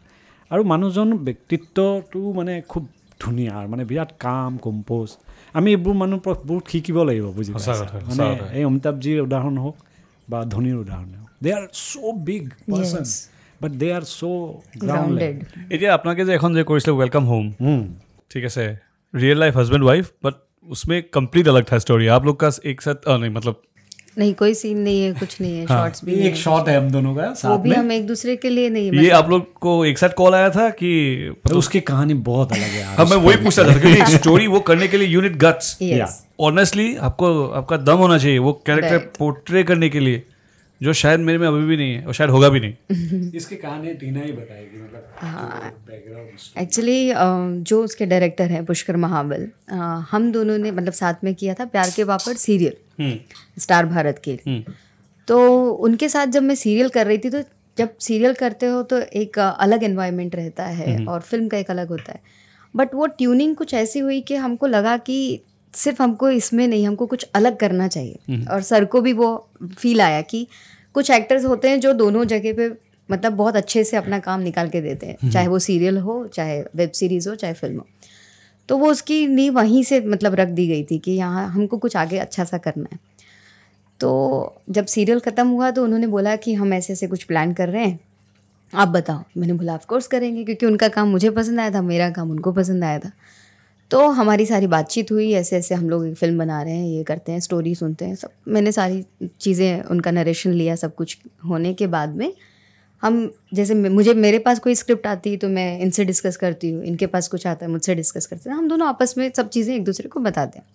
और मानुजन व्यक्तित्व तो मैंने खूब धुनिया और मैं विराट कम कम्पोज আমি এইবোৰ মানুহ বহুত শিকিব লাগিব বুজি মানে এই অমিতাভজীৰ উদাহৰণ হওক বা ধোনীৰ উদাহৰণ হওক they are so' big person but they are so' grounded এতিয়া আপোনালোকে যে এখন যে কৰিছিলে ৱেলকাম হোম ঠিক আছে real life husband wife but उसमें कंप्लीट अलग था स्टोरी आप लोग का एक साथ आ, नहीं मतलब नहीं कोई सीन नहीं है कुछ नहीं है शॉट्स हाँ, भी एक शॉट है हम दोनों का साथ वो भी में? हम एक दूसरे के लिए नहीं ये आप लोग को एक साथ कॉल आया था कि तो उसकी कहानी बहुत अलग है हाँ मैं वही पूछा था क्योंकि स्टोरी [LAUGHS] वो करने के लिए यूनिट गट्स ऑनेस्टली आपको आपका दम होना चाहिए वो कैरेक्टर पोर्ट्रे करने के लिए जो शायद मेरे में अभी भी नहीं है और शायद होगा भी नहीं [LAUGHS] इसकी कहानी टीना ही बताएगी मतलब हाँ एक्चुअली जो उसके डायरेक्टर हैं पुष्कर महाबल हम दोनों ने मतलब साथ में किया था प्यार के बापर सीरियल स्टार भारत के हम्म। तो उनके साथ जब मैं सीरियल कर रही थी तो जब सीरियल करते हो तो एक अलग इन्वायरमेंट रहता है हम्म। और फिल्म का एक अलग होता है बट वो ट्यूनिंग कुछ ऐसी हुई कि हमको लगा कि सिर्फ हमको इसमें नहीं हमको कुछ अलग करना चाहिए हम्म। और सर को भी वो फील आया कि कुछ एक्टर्स होते हैं जो दोनों जगह पे मतलब बहुत अच्छे से अपना काम निकाल के देते हैं चाहे वो सीरियल हो चाहे वेब सीरीज़ हो चाहे फिल्म हो तो वो उसकी नींव वहीं से मतलब रख दी गई थी कि यहाँ हमको कुछ आगे अच्छा सा करना है तो जब सीरियल ख़त्म हुआ तो उन्होंने बोला कि हम ऐसे ऐसे कुछ प्लान कर रहे हैं आप बताओ मैंने बोला ऑफकोर्स करेंगे क्योंकि उनका काम मुझे पसंद आया था मेरा काम उनको पसंद आया था तो हमारी सारी बातचीत हुई ऐसे ऐसे हम लोग एक फ़िल्म बना रहे हैं ये करते हैं स्टोरी सुनते हैं सब मैंने सारी चीज़ें उनका नरेशन लिया सब कुछ होने के बाद में हम जैसे मुझे मेरे पास कोई स्क्रिप्ट आती है तो मैं इनसे डिस्कस करती हूँ इनके पास कुछ आता है मुझसे डिस्कस करते हैं हम दोनों आपस में सब चीज़ें एक दूसरे को बताते हैं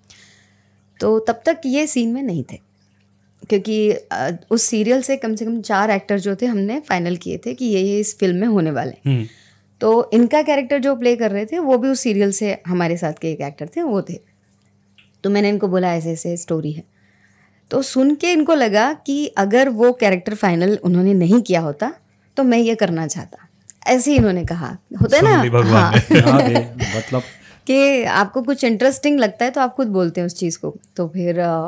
तो तब तक ये सीन में नहीं थे क्योंकि उस सीरियल से कम से कम चार एक्टर जो थे हमने फाइनल किए थे कि ये ये इस फिल्म में होने वाले हैं हम्म। तो इनका कैरेक्टर जो प्ले कर रहे थे वो भी उस सीरियल से हमारे साथ के एक एक्टर थे वो थे तो मैंने इनको बोला ऐसे ऐसे स्टोरी है तो सुन के इनको लगा कि अगर वो कैरेक्टर फाइनल उन्होंने नहीं किया होता तो मैं ये करना चाहता ऐसे ही इन्होंने कहा होता है ना हाँ, [LAUGHS] हाँ मतलब कि आपको कुछ इंटरेस्टिंग लगता है तो आप खुद बोलते हैं उस चीज़ को तो फिर आ,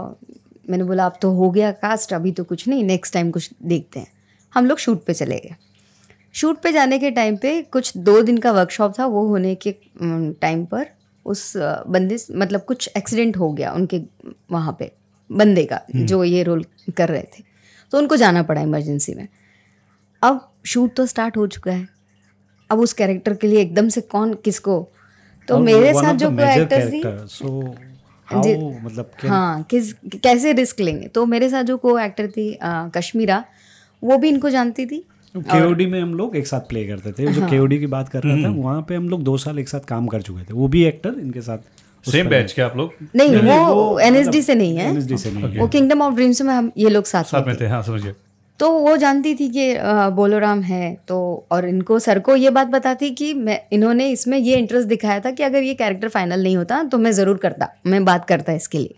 मैंने बोला अब तो हो गया कास्ट अभी तो कुछ नहीं नेक्स्ट टाइम कुछ देखते हैं हम लोग शूट पे चले गए शूट पे जाने के टाइम पे कुछ दो दिन का वर्कशॉप था वो होने के टाइम पर उस बंदे मतलब कुछ एक्सीडेंट हो गया उनके वहाँ पे बंदे का हम्म। जो ये रोल कर रहे थे तो उनको जाना पड़ा इमरजेंसी में अब शूट तो स्टार्ट हो चुका है अब उस कैरेक्टर के लिए एकदम से कौन किसको तो मेरे साथ जो को एक्टर थी जी मतलब हाँ किस कैसे रिस्क लेंगे तो मेरे साथ जो को एक्टर थी कश्मीरा वो भी इनको जानती थी केओडी में हम लोग एक साथ प्ले करते थे जो केओडी हाँ। की बात कर रहा था हम्म। वहाँ पे हम लोग दो साल एक साथ काम कर चुके थे वो भी एक्टर इनके साथ सेम बैच के आप लोग नहीं वो एनएसडी मतलब से नहीं है एनएसडी से नहीं वो किंगडम ऑफ ड्रीम्स में हम ये लोग साथ साथ में थे हाँ समझिए तो वो जानती थी कि बोलोराम है तो और इनको सर को ये बात बताती कि मैं इन्होंने इसमें ये इंटरेस्ट दिखाया था कि अगर ये कैरेक्टर फाइनल नहीं होता तो मैं ज़रूर करता मैं बात करता इसके लिए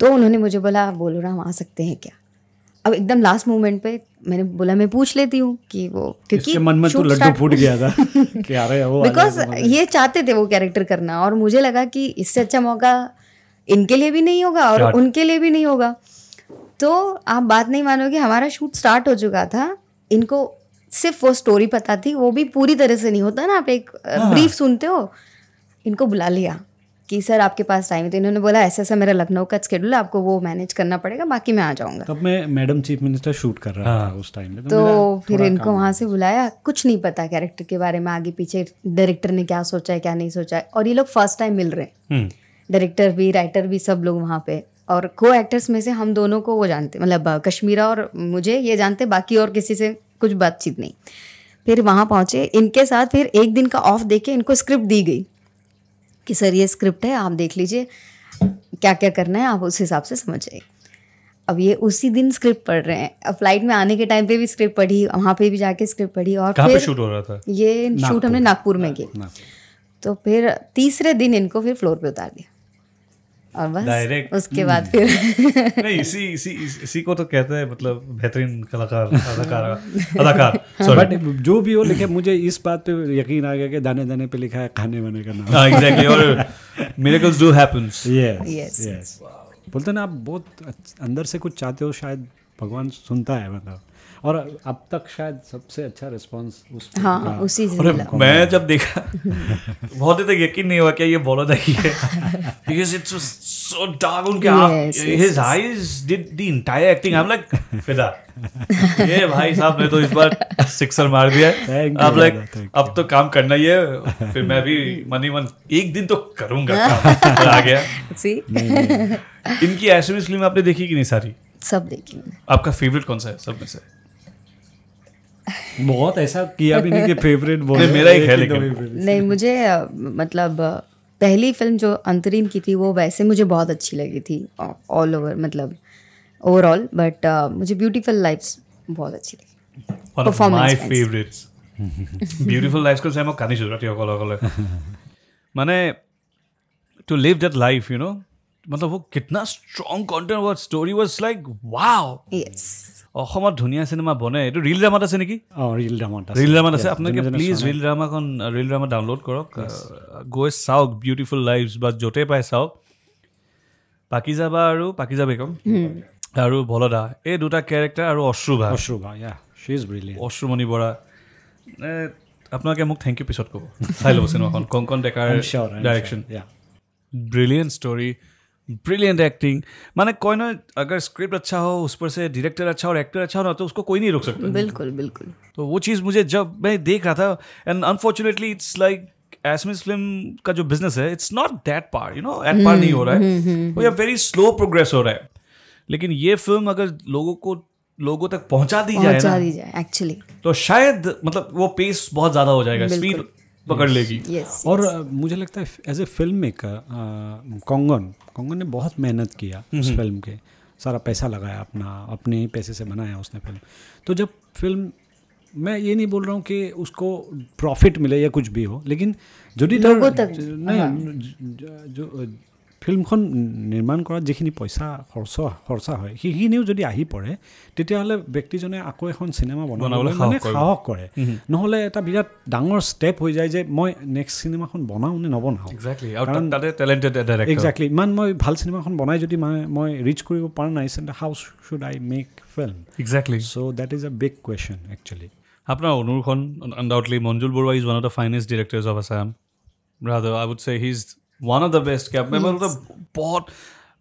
तो उन्होंने मुझे बोला बोलोराम आ सकते हैं क्या अब एकदम लास्ट मोमेंट पे मैंने बोला मैं पूछ लेती हूँ कि वो क्योंकि मन में तो लड्डू फूट गया था [LAUGHS] रहा है वो तो बिकॉज ये चाहते थे वो कैरेक्टर करना और मुझे लगा कि इससे अच्छा मौका इनके लिए भी नहीं होगा और उनके लिए भी नहीं होगा तो आप बात नहीं मानोगे हमारा शूट स्टार्ट हो चुका था इनको सिर्फ वो स्टोरी पता थी वो भी पूरी तरह से नहीं होता ना आप एक ब्रीफ हाँ। सुनते हो इनको बुला लिया कि सर आपके पास टाइम है तो इन्होंने बोला ऐसा ऐसा मेरा लखनऊ का स्केड्यूल आपको वो मैनेज करना पड़ेगा बाकी मैं आ जाऊँगा तब मैं मैडम चीफ मिनिस्टर शूट कर रहा हाँ। था उस टाइम तो, तो फिर इनको वहाँ से बुलाया कुछ नहीं पता कैरेक्टर के बारे में आगे पीछे डायरेक्टर ने क्या सोचा है क्या नहीं सोचा है और ये लोग फर्स्ट टाइम मिल रहे हैं डायरेक्टर हम्म। भी राइटर भी सब लोग वहाँ पे और को एक्टर्स में से हम दोनों को वो जानते मतलब कश्मीरा और मुझे ये जानते बाकी और किसी से कुछ बातचीत नहीं फिर वहाँ पहुँचे इनके साथ फिर एक दिन का ऑफ दे के इनको स्क्रिप्ट दी गई कि सर ये स्क्रिप्ट है आप देख लीजिए क्या क्या करना है आप उस हिसाब से समझ जाइए अब ये उसी दिन स्क्रिप्ट पढ़ रहे हैं अब फ्लाइट में आने के टाइम पे भी स्क्रिप्ट पढ़ी वहाँ पे भी जाके स्क्रिप्ट पढ़ी और फिर शूट हो रहा था ये शूट हमने नागपुर में किया तो फिर तीसरे दिन इनको फिर फ्लोर पे उतार दिया और बस डायरेक्ट उसके बाद hmm. फिर [LAUGHS] नहीं इसी इसी इसी को तो कहते हैं मतलब बेहतरीन कलाकार अदाकार अदाकार बट जो भी हो लिखे मुझे इस बात पे यकीन आ गया कि दाने दाने पे लिखा है खाने वाने का नाम एग्जैक्टली हाँ, और miracles do happens yes yes बोलते ना आप बहुत अंदर से कुछ चाहते हो शायद भगवान सुनता है मतलब और अब तक शायद सबसे अच्छा रिस्पॉन्स उस हाँ उसी अरे मैं जब देखा बहुत ही तक यकीन नहीं हुआ क्या ये बोला बोलोदाई है बिकॉज इट्स सो डार्क उनके his eyes did the entire acting I am like फिदा ये भाई साहब ने तो इस बार सिक्सर मार दिया अब लाइक अब तो काम करना ही है फिर मैं भी मन ही मन एक दिन तो करूंगा [LAUGHS] आ गया इनकी ऐसे फिल्म आपने देखी कि नहीं सारी सब देखी आपका फेवरेट कौन सा है सब में से बहुत ऐसा किया भी नहीं कि फेवरेट बोल मेरा ही है नहीं मुझे मतलब पहली फिल्म जो अंतरीम की थी वो वैसे मुझे बहुत अच्छी लगी थी ऑल ओवर मतलब ओवरऑल बट uh, मुझे ब्यूटीफुल लाइफ्स बहुत अच्छी लगी माय फेवरेट्स বিউটিফুল লাইফ চাই মই কান্দিছোঁ ৰাতি অকলে অকলে माने to live that life you know मतलब वो कितना strong content was story was like wow yes অসমত ধুনীয়া চিনেমা বনে এইটো ৰিল ড্ৰামাত আছে নেকি অঁ ৰিল ড্ৰামাত আছে ৰিল ড্ৰামাত আছে আপোনালোকে প্লিজ ৰিল ড্ৰামাখন ৰিল ড্ৰামা ডাউনলোড কৰক uh, গৈ চাওক বিউটিফুল লাইফ বা য'তে পাই চাওক পাকি যাবা আৰু পাকি যাবে কম আৰু বলদা এই দুটা কেৰেক্টাৰ আৰু অশ্ৰুভা অশ্ৰুভা অশ্ৰুমণি বৰা আপোনালোকে মোক থেংক ইউ পিছত ক'ব চাই ল'ব চিনেমাখন কংকন ডেকাৰ direction brilliant story brilliant acting माने कोई ना अगर स्क्रिप्ट अच्छा हो उस पर से डायरेक्टर अच्छा और एक्टर अच्छा हो ना तो उसको कोई नहीं रोक सकता बिल्कुल बिल्कुल तो वो चीज़ मुझे जब मैं देख रहा था एंड अनफॉर्चुनेटली इट्स लाइक एसमिस फिल्म का जो बिजनेस है it's not that par you know at par नहीं हो रहा है हम्म, हम्म, वो या वेरी स्लो प्रोग्रेस हो रहा है लेकिन ये फिल्म अगर लोगों को लोगों तक पहुंचा दी जाए पहुंचा दी जाए एक्चुअली तो शायद मतलब वो पेस बहुत ज्यादा हो जाएगा स्पीड पकड़ लेगी और मुझे लगता है as a film maker Kangkan Kangkan ने बहुत मेहनत किया उस फिल्म हम्म। के सारा पैसा लगाया अपना अपने ही पैसे से बनाया उसने फिल्म तो जब फिल्म मैं ये नहीं बोल रहा हूँ कि उसको प्रॉफिट मिले या कुछ भी हो लेकिन जो लोगों नहीं हाँ। जो ফিল্মখন নিৰ্মাণ কৰাত যিখিনি পইচা খৰচ খৰচা হয় সেইখিনিও যদি আহি পৰে তেতিয়াহ'লে ব্যক্তিজনে আকৌ এখন চিনেমা বনাবলৈ মানে সাহস কৰে নহ'লে এটা বিৰাট ডাঙৰ ষ্টেপ হৈ যায় যে মই নেক্সট চিনেমাখন বনাওঁ নে নবনাওঁ একজেক্টলি ইমান মই ভাল চিনেমাখন বনাই যদি মানে মই ৰিচ কৰিব পৰা নাই how should I make film exactly so' that is a big question actually আপোনাৰ অনুৰখন undoubtedly Manjul Baruah is one of the finest directors of Assam brother I would say he is one of the best कैप मैं मतलब बहुत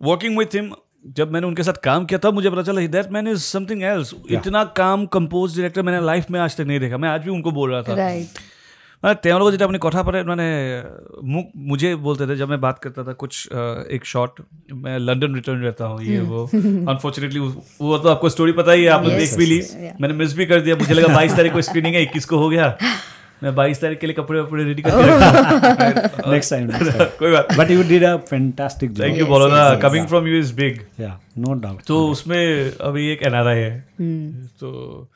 वर्किंग विथ हिम जब मैंने उनके साथ काम किया था मुझे पता चला that man is something else इतना काम कंपोज डायरेक्टर मैंने लाइफ में आज तक नहीं देखा मैं आज भी उनको बोल रहा था मैं মানে তেওঁলোকৰ যেতিয়া আপুনি কথা পাতে মানে मुझे बोलते थे जब मैं बात करता था कुछ एक शॉट मैं लंदन रिटर्न रहता हूँ ये hmm. वो अनफॉर्चुनेटली वो तो आपको स्टोरी पता ही है आपने देख भी ली मैंने मिस भी कर दिया मुझे लगा बाईस तारीख को स्क्रीनिंग है इक्कीस को हो गया [LAUGHS] मैं बाईस तारीख के लिए कपड़े वपड़े रेडी कर नेक्स्ट oh. टाइम [LAUGHS] कोई बात but you did a fantastic job thank you बोलो ना coming from you is big yeah no doubt तो उसमें अभी एक एनआरआई है hmm. तो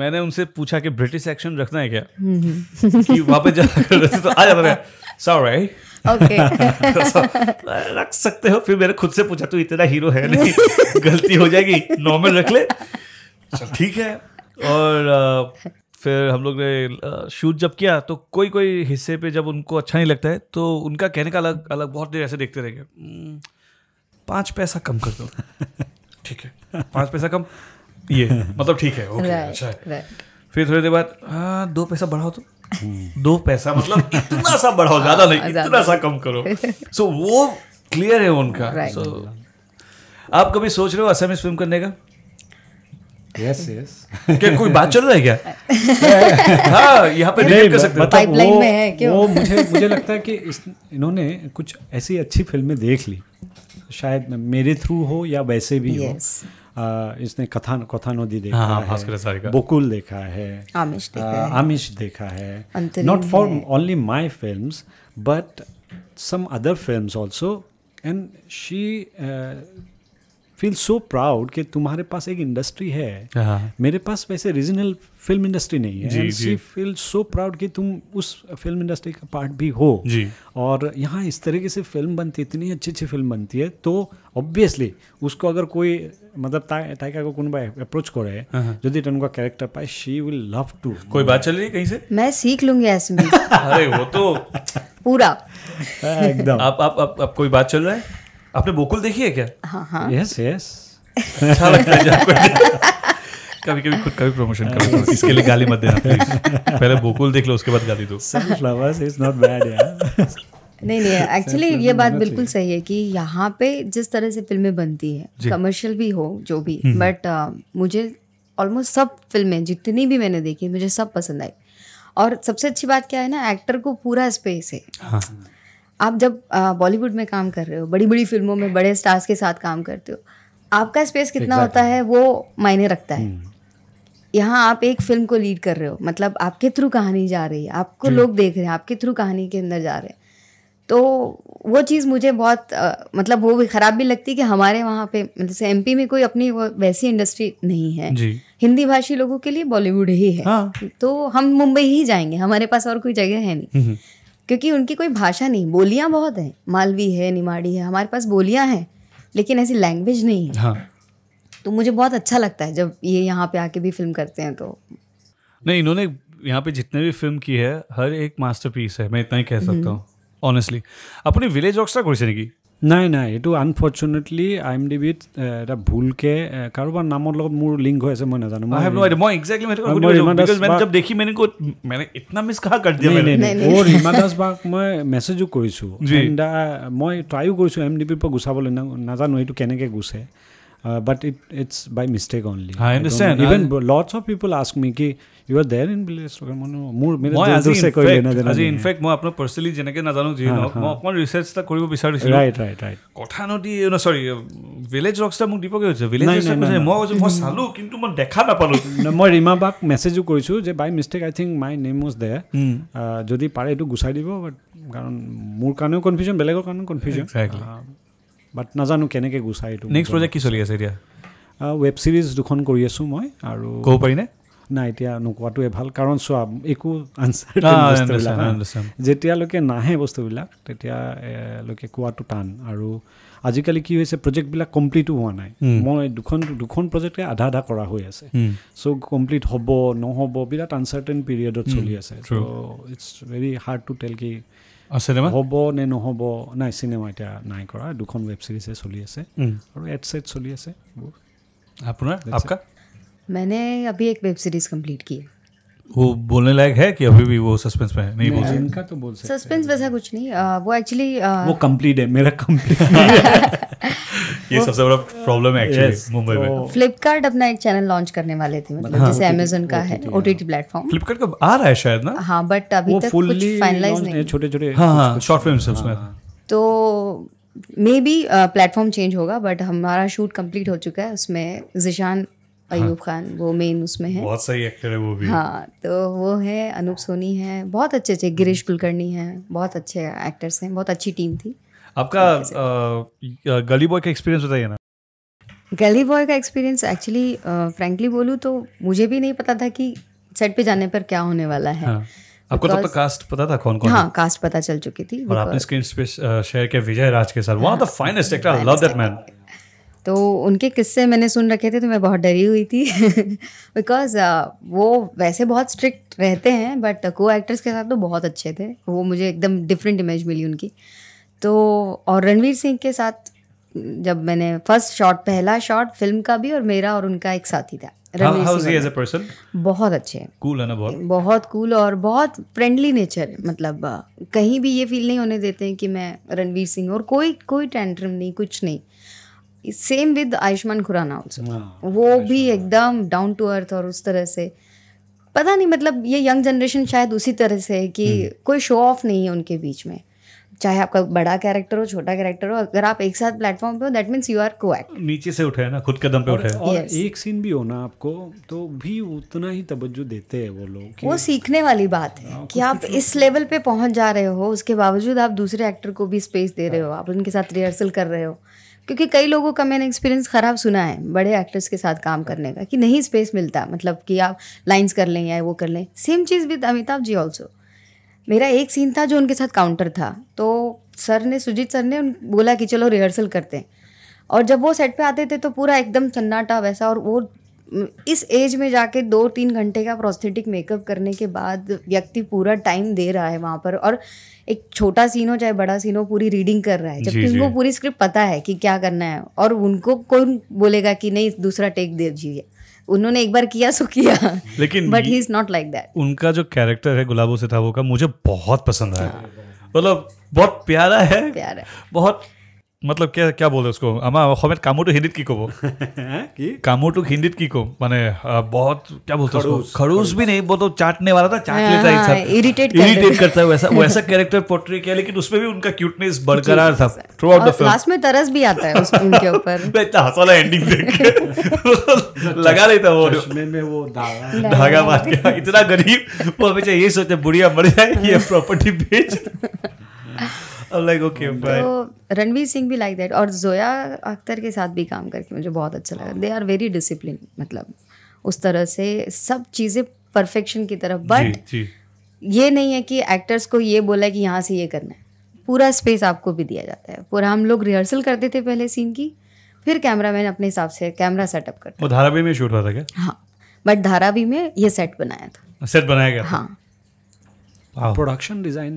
मैंने उनसे पूछा कि ब्रिटिश एक्शन रखना है क्या hmm. कि वापस जाकर तो आ जाता है सॉरी ओके रख सकते हो फिर मैंने खुद से पूछा तू इतना हीरो है नहीं [LAUGHS] गलती हो जाएगी नॉर्मल रख ले [LAUGHS] ठीक है और uh, फिर हम लोग ने शूट जब किया तो कोई कोई हिस्से पे जब उनको अच्छा नहीं लगता है तो उनका कहने का अलग अलग बहुत देर ऐसे देखते रहेंगे पाँच पैसा कम कर दो [LAUGHS] ठीक है पाँच पैसा कम ये मतलब ठीक है ओके अच्छा है फिर थोड़ी देर बाद हाँ दो पैसा बढ़ाओ तो हम्म। दो पैसा मतलब [LAUGHS] इतना सा बढ़ाओ हाँ, ज़्यादा नहीं हाँ, इतना सा कम करो सो [LAUGHS] वो क्लियर है उनका सो आप कभी सोच रहे हो असम फिल्म करने का यस यस [LAUGHS] क्या कोई बात चल रहा है क्या [LAUGHS] हाँ यहाँ पे नहीं कर सकते मतलब वो, में है क्यों? वो मुझे मुझे लगता है कि इस इन्होंने कुछ ऐसी अच्छी फिल्में देख ली शायद मेरे थ्रू हो या वैसे भी हो आ, इसने कथा कथानोदी देखा हाँ, हाँ, है बोकुल देखा है आमिश देखा आ, है आमिश देखा है not for only my films but some other films also and she feel so proud कि तुम्हारे पास एक इंडस्ट्री है हाँ। मेरे पास वैसे रीजनल फिल्म इंडस्ट्री नहीं है सी फील सो प्राउड कि तुम उस फिल्म इंडस्ट्री का पार्ट भी हो जी. और यहाँ इस तरीके से फिल्म बनती है इतनी अच्छी अच्छी फिल्म बनती है तो ऑब्वियसली उसको अगर कोई मतलब ताइका को कुनबा अप्रोच करे यदि हाँ, हाँ। उनका कैरेक्टर पाए शी विल लव टू कोई बात चल रही कहीं से मैं सीख लूंगी ऐसे [LAUGHS] अरे वो तो पूरा एकदम आप आप आप कोई बात चल रहा है आपने बोकुल देखी है क्या यस हाँ, यस हाँ। अच्छा लगता है [LAUGHS] कभी कभी खुद का भी प्रमोशन कर इसके लिए गाली मत देना पहले बोकुल देख लो उसके बाद गाली दो सनफ्लावर्स इज नॉट बैड यार नहीं नहीं एक्चुअली ये बात बिल्कुल सही है कि यहाँ पे जिस तरह से फिल्में बनती है कमर्शियल भी हो जो भी बट हम्म। uh, मुझे ऑलमोस्ट सब फिल्में जितनी भी मैंने देखी मुझे सब पसंद आई और सबसे अच्छी बात क्या है ना एक्टर को पूरा स्पेस है हाँ. आप जब बॉलीवुड में काम कर रहे हो बड़ी बड़ी फिल्मों में बड़े स्टार्स के साथ काम करते हो आपका स्पेस कितना होता है वो मायने रखता है हम्म। यहाँ आप एक फिल्म को लीड कर रहे हो मतलब आपके थ्रू कहानी जा रही है आपको लोग देख रहे हैं आपके थ्रू कहानी के अंदर जा रहे हैं तो वो चीज़ मुझे बहुत आ, मतलब वो भी ख़राब भी लगती है कि हमारे वहाँ पे मतलब से एम में कोई अपनी वो वैसी इंडस्ट्री नहीं है हिंदी भाषी लोगों के लिए बॉलीवुड ही है हाँ। तो हम मुंबई ही जाएंगे हमारे पास और कोई जगह है नहीं हम्म। क्योंकि उनकी कोई भाषा नहीं बोलियाँ बहुत हैं मालवी है निमाड़ी है हमारे पास बोलियाँ हैं लेकिन ऐसी लैंग्वेज नहीं है हाँ तो मुझे बहुत अच्छा लगता है जब ये यहाँ पे आके भी फिल्म करते हैं तो नहीं इन्होंने यहाँ पे जितने भी फिल्म की है हर एक मास्टरपीस है मैं इतना ही कह सकता हम्म। हूँ ऑनेस्टली अपनी विलेज ऑक्स्ट्रा कोई से नहीं की নাই নাই এইটো আনফৰ্চুনেটলি আই এম ডি বিত এটা ভুলকে কাৰোবাৰ নামৰ লগত মোৰ লিংক হৈ আছে মই নাজানো মোৰ হিমা দাস বাক মই মেছেজো কৰিছোঁ মই ট্ৰাইও কৰিছোঁ এম ডি বিৰ পৰা গুচাবলৈ নাজানো এইটো কেনেকৈ গুচে but it it's by mistake only even of people ask me কি you then in village in fact মই আপোনাক পাৰ্চনেলি যেনেকে নাজানো যি নহওক মই অকমান ৰিচাৰ্চ এটা কৰিব বিচাৰিছো ৰাইট ৰাইট ৰাইট কথা নদী চৰি ভিলেজ ৰকষ্টাৰ মোক দিবগৈ হৈছে ভিলেজ মই চালো কিন্তু মই দেখা নাপালো [LAUGHS] মই ৰীমা বাক মেছেজো কৰিছো যে by mistake I think my name was there যদি পাৰে এইটো গুচাই দিব বাট কাৰণ মোৰ কাৰণেও কনফিউজন বেলেগৰ কাৰণেও কনফিউজন বাট নাজানো কেনেকৈ গুচাই এইটো নেক্সট প্ৰজেক্ট কি চলি আছে এতিয়া ৱেব ছিৰিজ দুখন কৰি আছো মই আৰু ক'ব পাৰিনে নাই এতিয়া নোকোৱাটোৱে ভাল কাৰণ চোৱা একো আনচাৰ ah, যেতিয়ালৈকে নাহে বস্তুবিলাক তেতিয়ালৈকে কোৱাটো টান আৰু আজিকালি কি হৈছে প্ৰজেক্টবিলাক কমপ্লিটো হোৱা নাই মই দুখন দুখন প্ৰজেক্টে আধা আধা কৰা হৈ আছে চ' কমপ্লিট হ'ব নহ'ব বিৰাট আনচাৰ্টেন পিৰিয়ডত চলি আছে it's very hard to tell কি হ'ব নে নহ'ব নাই চিনেমা এতিয়া নাই কৰা দুখন ৱেব ছিৰিজে চলি আছে আৰু এড চেড চলি আছে আপোনাৰ मैंने अभी एक वेब सीरीज कंप्लीट की है वो बोलने लायक है कि अभी भी वो सस्पेंस में है नहीं बोल सकते इनका तो बोल सकते सस्पेंस वैसा कुछ नहीं आ, वो एक्चुअली वो कंप्लीट है मेरा कंप्लीट [LAUGHS] ये सबसे बड़ा प्रॉब्लम है एक्चुअली मुंबई में फ्लिपकार्ट तो- अपना एक चैनल लॉन्च करने वाले थे मतलब हाँ, जैसे अमेजोन का है ओटीटी प्लेटफॉर्म फ्लिपकार्ट का आ रहा है शायद ना हाँ बट अभी तक कुछ फाइनलाइज नहीं छोटे छोटे शॉर्ट हाँ, फिल्म हाँ, उसमें हाँ। तो मे बी प्लेटफॉर्म चेंज होगा बट हमारा शूट कंप्लीट हो चुका है उसमें जिशान हाँ। अयूब खान वो मेन उसमें है बहुत सही एक्टर है वो भी हाँ तो वो है अनूप सोनी है बहुत अच्छे अच्छे गिरीश कुलकर्णी है बहुत अच्छे एक्टर्स हैं बहुत अच्छी टीम थी आपका गली बॉय का एक्सपीरियंस बताइए ना गली बॉय का एक्सपीरियंस एक्चुअली फ्रेंकली बोलूँ तो मुझे भी नहीं पता था कि सेट पे जाने पर क्या होने वाला है हाँ। आपको तो कास्ट पता था कौन कौन हाँ कास्ट पता चल चुकी थी और आपने स्क्रीन पे शेयर किया विजय राज के साथ one of the finest actor I love that man तो उनके किस्से मैंने सुन रखे थे तो मैं बहुत डरी हुई थी बिकॉज [LAUGHS] uh, वो वैसे बहुत स्ट्रिक्ट रहते हैं बट को एक्टर्स के साथ तो बहुत अच्छे थे वो मुझे एकदम डिफरेंट इमेज मिली उनकी तो और रणवीर सिंह के साथ जब मैंने फर्स्ट शॉट पहला शॉट फिल्म का भी और मेरा और उनका एक साथी था रणवीर सिंह बहुत अच्छे हैं कूल है ना बहुत बहुत कूल और बहुत फ्रेंडली नेचर है मतलब uh, कहीं भी ये फील नहीं होने देते हैं कि मैं रणवीर सिंह और कोई कोई टेंट्रम नहीं कुछ नहीं same with Ayushmann Khurrana also वो भी एकदम डाउन टू अर्थ और उस तरह से पता नहीं मतलब ये यंग जनरेशन शायद उसी तरह से है कि हम्म। कोई शो ऑफ नहीं है उनके बीच में चाहे आपका बड़ा कैरेक्टर हो छोटा कैरेक्टर हो अगर आप एक साथ प्लेटफॉर्म पे हो दैट मीन्स यू आर को नीचे से उठे ना खुद कदम पे उठे और yes. एक सीन भी हो ना आपको तो भी उतना ही तवज्जो देते हैं वो लोग वो सीखने वाली बात है हाँ, कि आप इस लेवल पे पहुंच जा रहे हो उसके बावजूद आप दूसरे एक्टर को भी स्पेस दे रहे हो हाँ। आप उनके साथ रिहर्सल कर रहे हो क्योंकि कई लोगों का मैंने एक्सपीरियंस ख़राब सुना है बड़े एक्टर्स के साथ काम करने का कि नहीं स्पेस मिलता मतलब कि आप लाइंस कर लें या वो कर लें सेम चीज़ विद अमिताभ जी ऑल्सो मेरा एक सीन था जो उनके साथ काउंटर था तो सर ने सुजीत सर ने बोला कि चलो रिहर्सल करते हैं और जब वो सेट पे आते थे तो पूरा एकदम सन्नाटा वैसा और वो इस एज में जाके दो तीन घंटे का प्रोस्थेटिक मेकअप करने के बाद व्यक्ति पूरा टाइम दे रहा है वहाँ पर और एक छोटा सीन हो चाहे बड़ा सीन हो पूरी रीडिंग कर रहा है जबकि उनको पूरी स्क्रिप्ट पता है कि क्या करना है और उनको कौन बोलेगा कि नहीं दूसरा टेक दे दीजिए उन्होंने एक बार किया सो किया लेकिन but he is not like that उनका जो कैरेक्टर है गुलाबो से था वो का मुझे बहुत पसंद आया मतलब बहुत प्यारा है प्यारा बहुत मतलब क्या क्या বলে उसको আমাৰ অসমীয়াত কামোৰটোক হিন্দীত কি ক'ব কি কামোৰটোক হিন্দীত কি ক'ম মানে বহুত क्या बोलते हैं खड़ूस भी नहीं वो तो चाटने वाला था चाट हाँ, हाँ, करता वैसा कैरेक्टर पोर्ट्रे किया लेकिन उसमें भी उनका क्यूटनेस बरकरार था थ्रू आउट द में तरस भी आता है उनके [LAUGHS] ऊपर इतना हंसा [LAUGHS] लगा लेता था वो धागा मार के इतना गरीब वो हमेशा यही सोचते बुढ़िया मर जाए ये प्रॉपर्टी बेच [LAUGHS] लाइक ओके तो रणवीर सिंह भी लाइक दैट और जोया अख्तर के साथ भी काम करके मुझे बहुत अच्छा लगा दे आर वेरी डिसिप्लिन मतलब उस तरह से सब चीज़ें परफेक्शन की तरफ बट ये नहीं है कि एक्टर्स को ये बोला है कि यहाँ से ये करना है पूरा स्पेस आपको भी दिया जाता है पूरा हम लोग रिहर्सल करते थे पहले सीन की फिर कैमरामैन अपने हिसाब से कैमरा सेटअप करता और धारावी में शूट हुआ था क्या हाँ बट धारावी में ये सेट बनाया था सेट बनाया गया हाँ प्रोडक्शन डिजाइन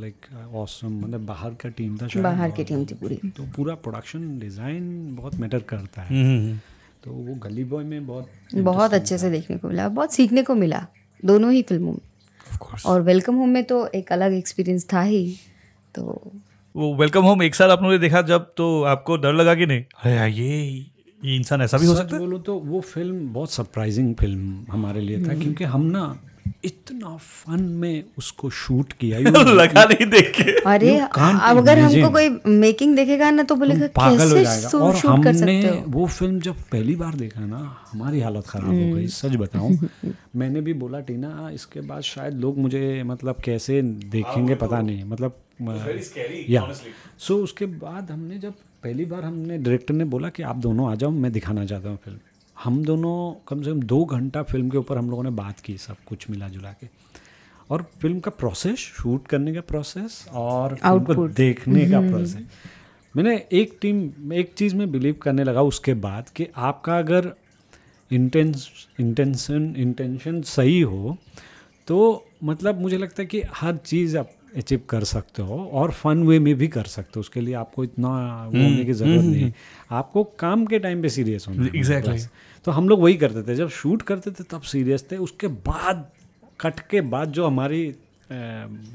लाइक ऑसम मतलब बाहर का टीम था शायद बाहर की टीम थी पूरी तो पूरा प्रोडक्शन डिजाइन बहुत मैटर करता है हम्म, हम्म, हम्म। तो वो गली बॉय में बहुत बहुत अच्छे से देखने को मिला बहुत सीखने को मिला दोनों ही फिल्मों में और वेलकम होम में तो एक अलग एक्सपीरियंस था ही तो वो वेलकम होम एक साल आपने देखा जब तो आपको डर लगा कि नहीं अरे ये ये इंसान ऐसा भी हो सकता है बोलो तो वो फिल्म बहुत सरप्राइजिंग फिल्म हमारे लिए था क्योंकि हम ना इतना फन में उसको शूट किया [LAUGHS] लगा नहीं देखे [LAUGHS] अरे अब अगर हमको कोई मेकिंग देखेगा ना तो बोलेगा पागल हो जाएगा और हमने वो फिल्म जब पहली बार देखा ना हमारी हालत खराब हो गई हम्म। सच बताऊं [LAUGHS] मैंने भी बोला टीना इसके बाद शायद लोग मुझे मतलब कैसे देखेंगे हाँ, पता तो नहीं मतलब या सो उसके बाद हमने जब पहली बार हमने डायरेक्टर ने बोला कि आप दोनों आ जाओ मैं दिखाना चाहता हूँ फिल्म हम दोनों कम से कम दो घंटा फिल्म के ऊपर हम लोगों ने बात की सब कुछ मिला जुला के और फिल्म का प्रोसेस शूट करने का प्रोसेस और फिल्म को देखने का प्रोसेस हम्म। मैंने एक टीम एक चीज़ में बिलीव करने लगा उसके बाद कि आपका अगर इंटेंस इंटेंशन इंटेंशन सही हो तो मतलब मुझे लगता है कि हर चीज़ आप अचीव कर सकते हो और फन वे में भी कर सकते हो उसके लिए आपको इतना हम्म। होने की ज़रूरत हम्म। नहीं आपको काम के टाइम पे सीरियस होना एग्जैक्टली exactly. तो हम लोग वही करते थे जब शूट करते थे तब सीरियस थे उसके बाद कट के बाद जो हमारी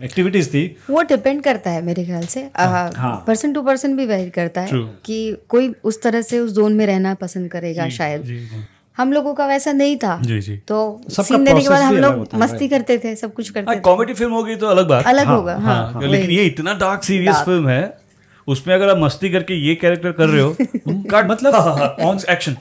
एक्टिविटीज थी वो डिपेंड करता है मेरे ख्याल से पर्सन टू पर्सन भी वेरी करता है True. कि कोई उस तरह से उस जोन में रहना पसंद करेगा जी, शायद जी, जी. हम लोगों का वैसा नहीं था जी जी तो सीन देने के बाद हम लोग मस्ती करते थे सब कुछ हाँ, करते थे कॉमेडी फिल्म होगी तो अलग बात अलग हाँ, होगा हाँ, हाँ, लेकिन ये इतना डार्क सीरियस फिल्म है उसमें अगर आप मस्ती करके ये कैरेक्टर कर रहे हो [LAUGHS] मतलब on action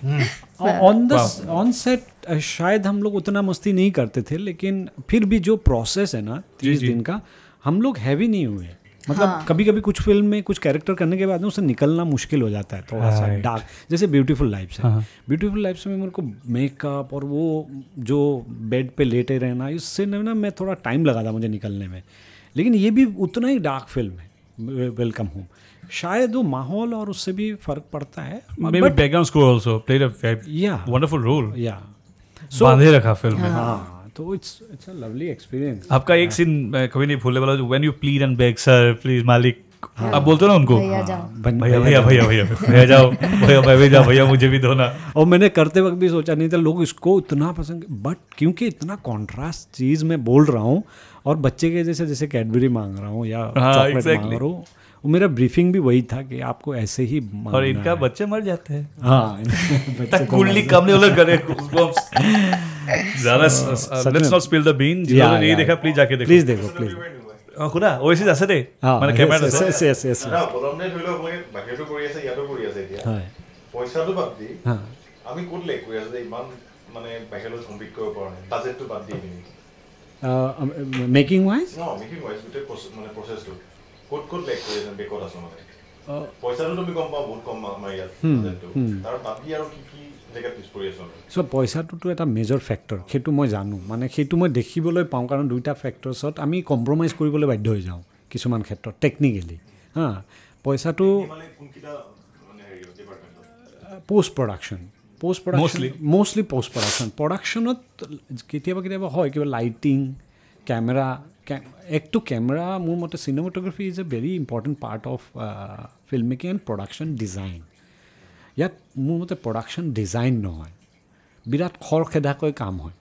on the on set शायद हम लोग उतना मस्ती नहीं करते थे लेकिन फिर भी जो प्रोसेस है ना तीस दिन का हम लोग हैवी नहीं हुए मतलब हाँ। कभी कभी कुछ फिल्म में कुछ कैरेक्टर करने के बाद में उसे निकलना मुश्किल हो जाता है थोड़ा सा डार्क जैसे ब्यूटीफुल लाइफ है ब्यूटीफुल हाँ, लाइफ हाँ। में मेरे को मेकअप और वो जो बेड पे लेटे रहना इससे ना मैं थोड़ा टाइम लगा था मुझे निकलने में लेकिन ये भी उतना ही डार्क फिल्म है वेलकम होम शायद वो माहौल और उससे भी फर्क पड़ता है हाँ, तो it's it's a lovely experience आपका एक सीन मैं कभी नहीं भूलने वाला जो when you plead and beg sir please मालिक हाँ। आप बोलते ना उनको भैया हाँ, भैया भैया भैया भैया जाओ भैया भैया जाओ भैया मुझे भी धोना और मैंने करते वक्त भी सोचा नहीं था तो लोग इसको इतना पसंद बट क्योंकि इतना कॉन्ट्रास्ट चीज़ मैं बोल रहा हूँ और बच्चे के जैसे जैसे कैडबरी मांग रहा हूँ या हाँ, exactly. मांग रहा हूँ ও আমার ব্রিফিং বি ওয়াহি تھا কে আপকো ایسے ہی মাননা অর ইনকা بچے मर जाते है हां बच्चे कूलली कामने वाला करे जानस let's not spill the beans জোন নে দেখা প্লিজ যা কে দেখো প্লিজ দেখো প্লিজ ও খুনা ও এসে আসে দে মানে ক্যামেরা আছে এস এস এস এস না ফরমেট হইলো বাকি সব করি আছে ইয়া তো করি আছে হ্যাঁ পয়সা তো বাদ দি হ্যাঁ আমি কইলে কই আছে মানে মানে বাকি ল কমপিক করে বাজেট তো বাদ দিছি making wise no making wise we take process মানে প্রসেস চ' পইচাটোতো এটা মেজৰ ফেক্টৰ সেইটো মই জানো মানে সেইটো মই দেখিবলৈ পাওঁ কাৰণ দুইটা ফেক্টৰছত আমি কম্প্ৰমাইজ কৰিবলৈ বাধ্য হৈ যাওঁ কিছুমান ক্ষেত্ৰত টেকনিকেলি হা পইচাটো post production post production mostly post production প্ৰডাকশ্যনত কেতিয়াবা কেতিয়াবা হয় কিবা লাইটিং কেমেৰা একটো কেমেৰা মোৰ মতে cinematography is a very important part of film making and production design ইয়াত মোৰ মতে প্ৰডাকশ্যন ডিজাইন নহয় বিৰাট খৰখেদাকৈ কাম হয়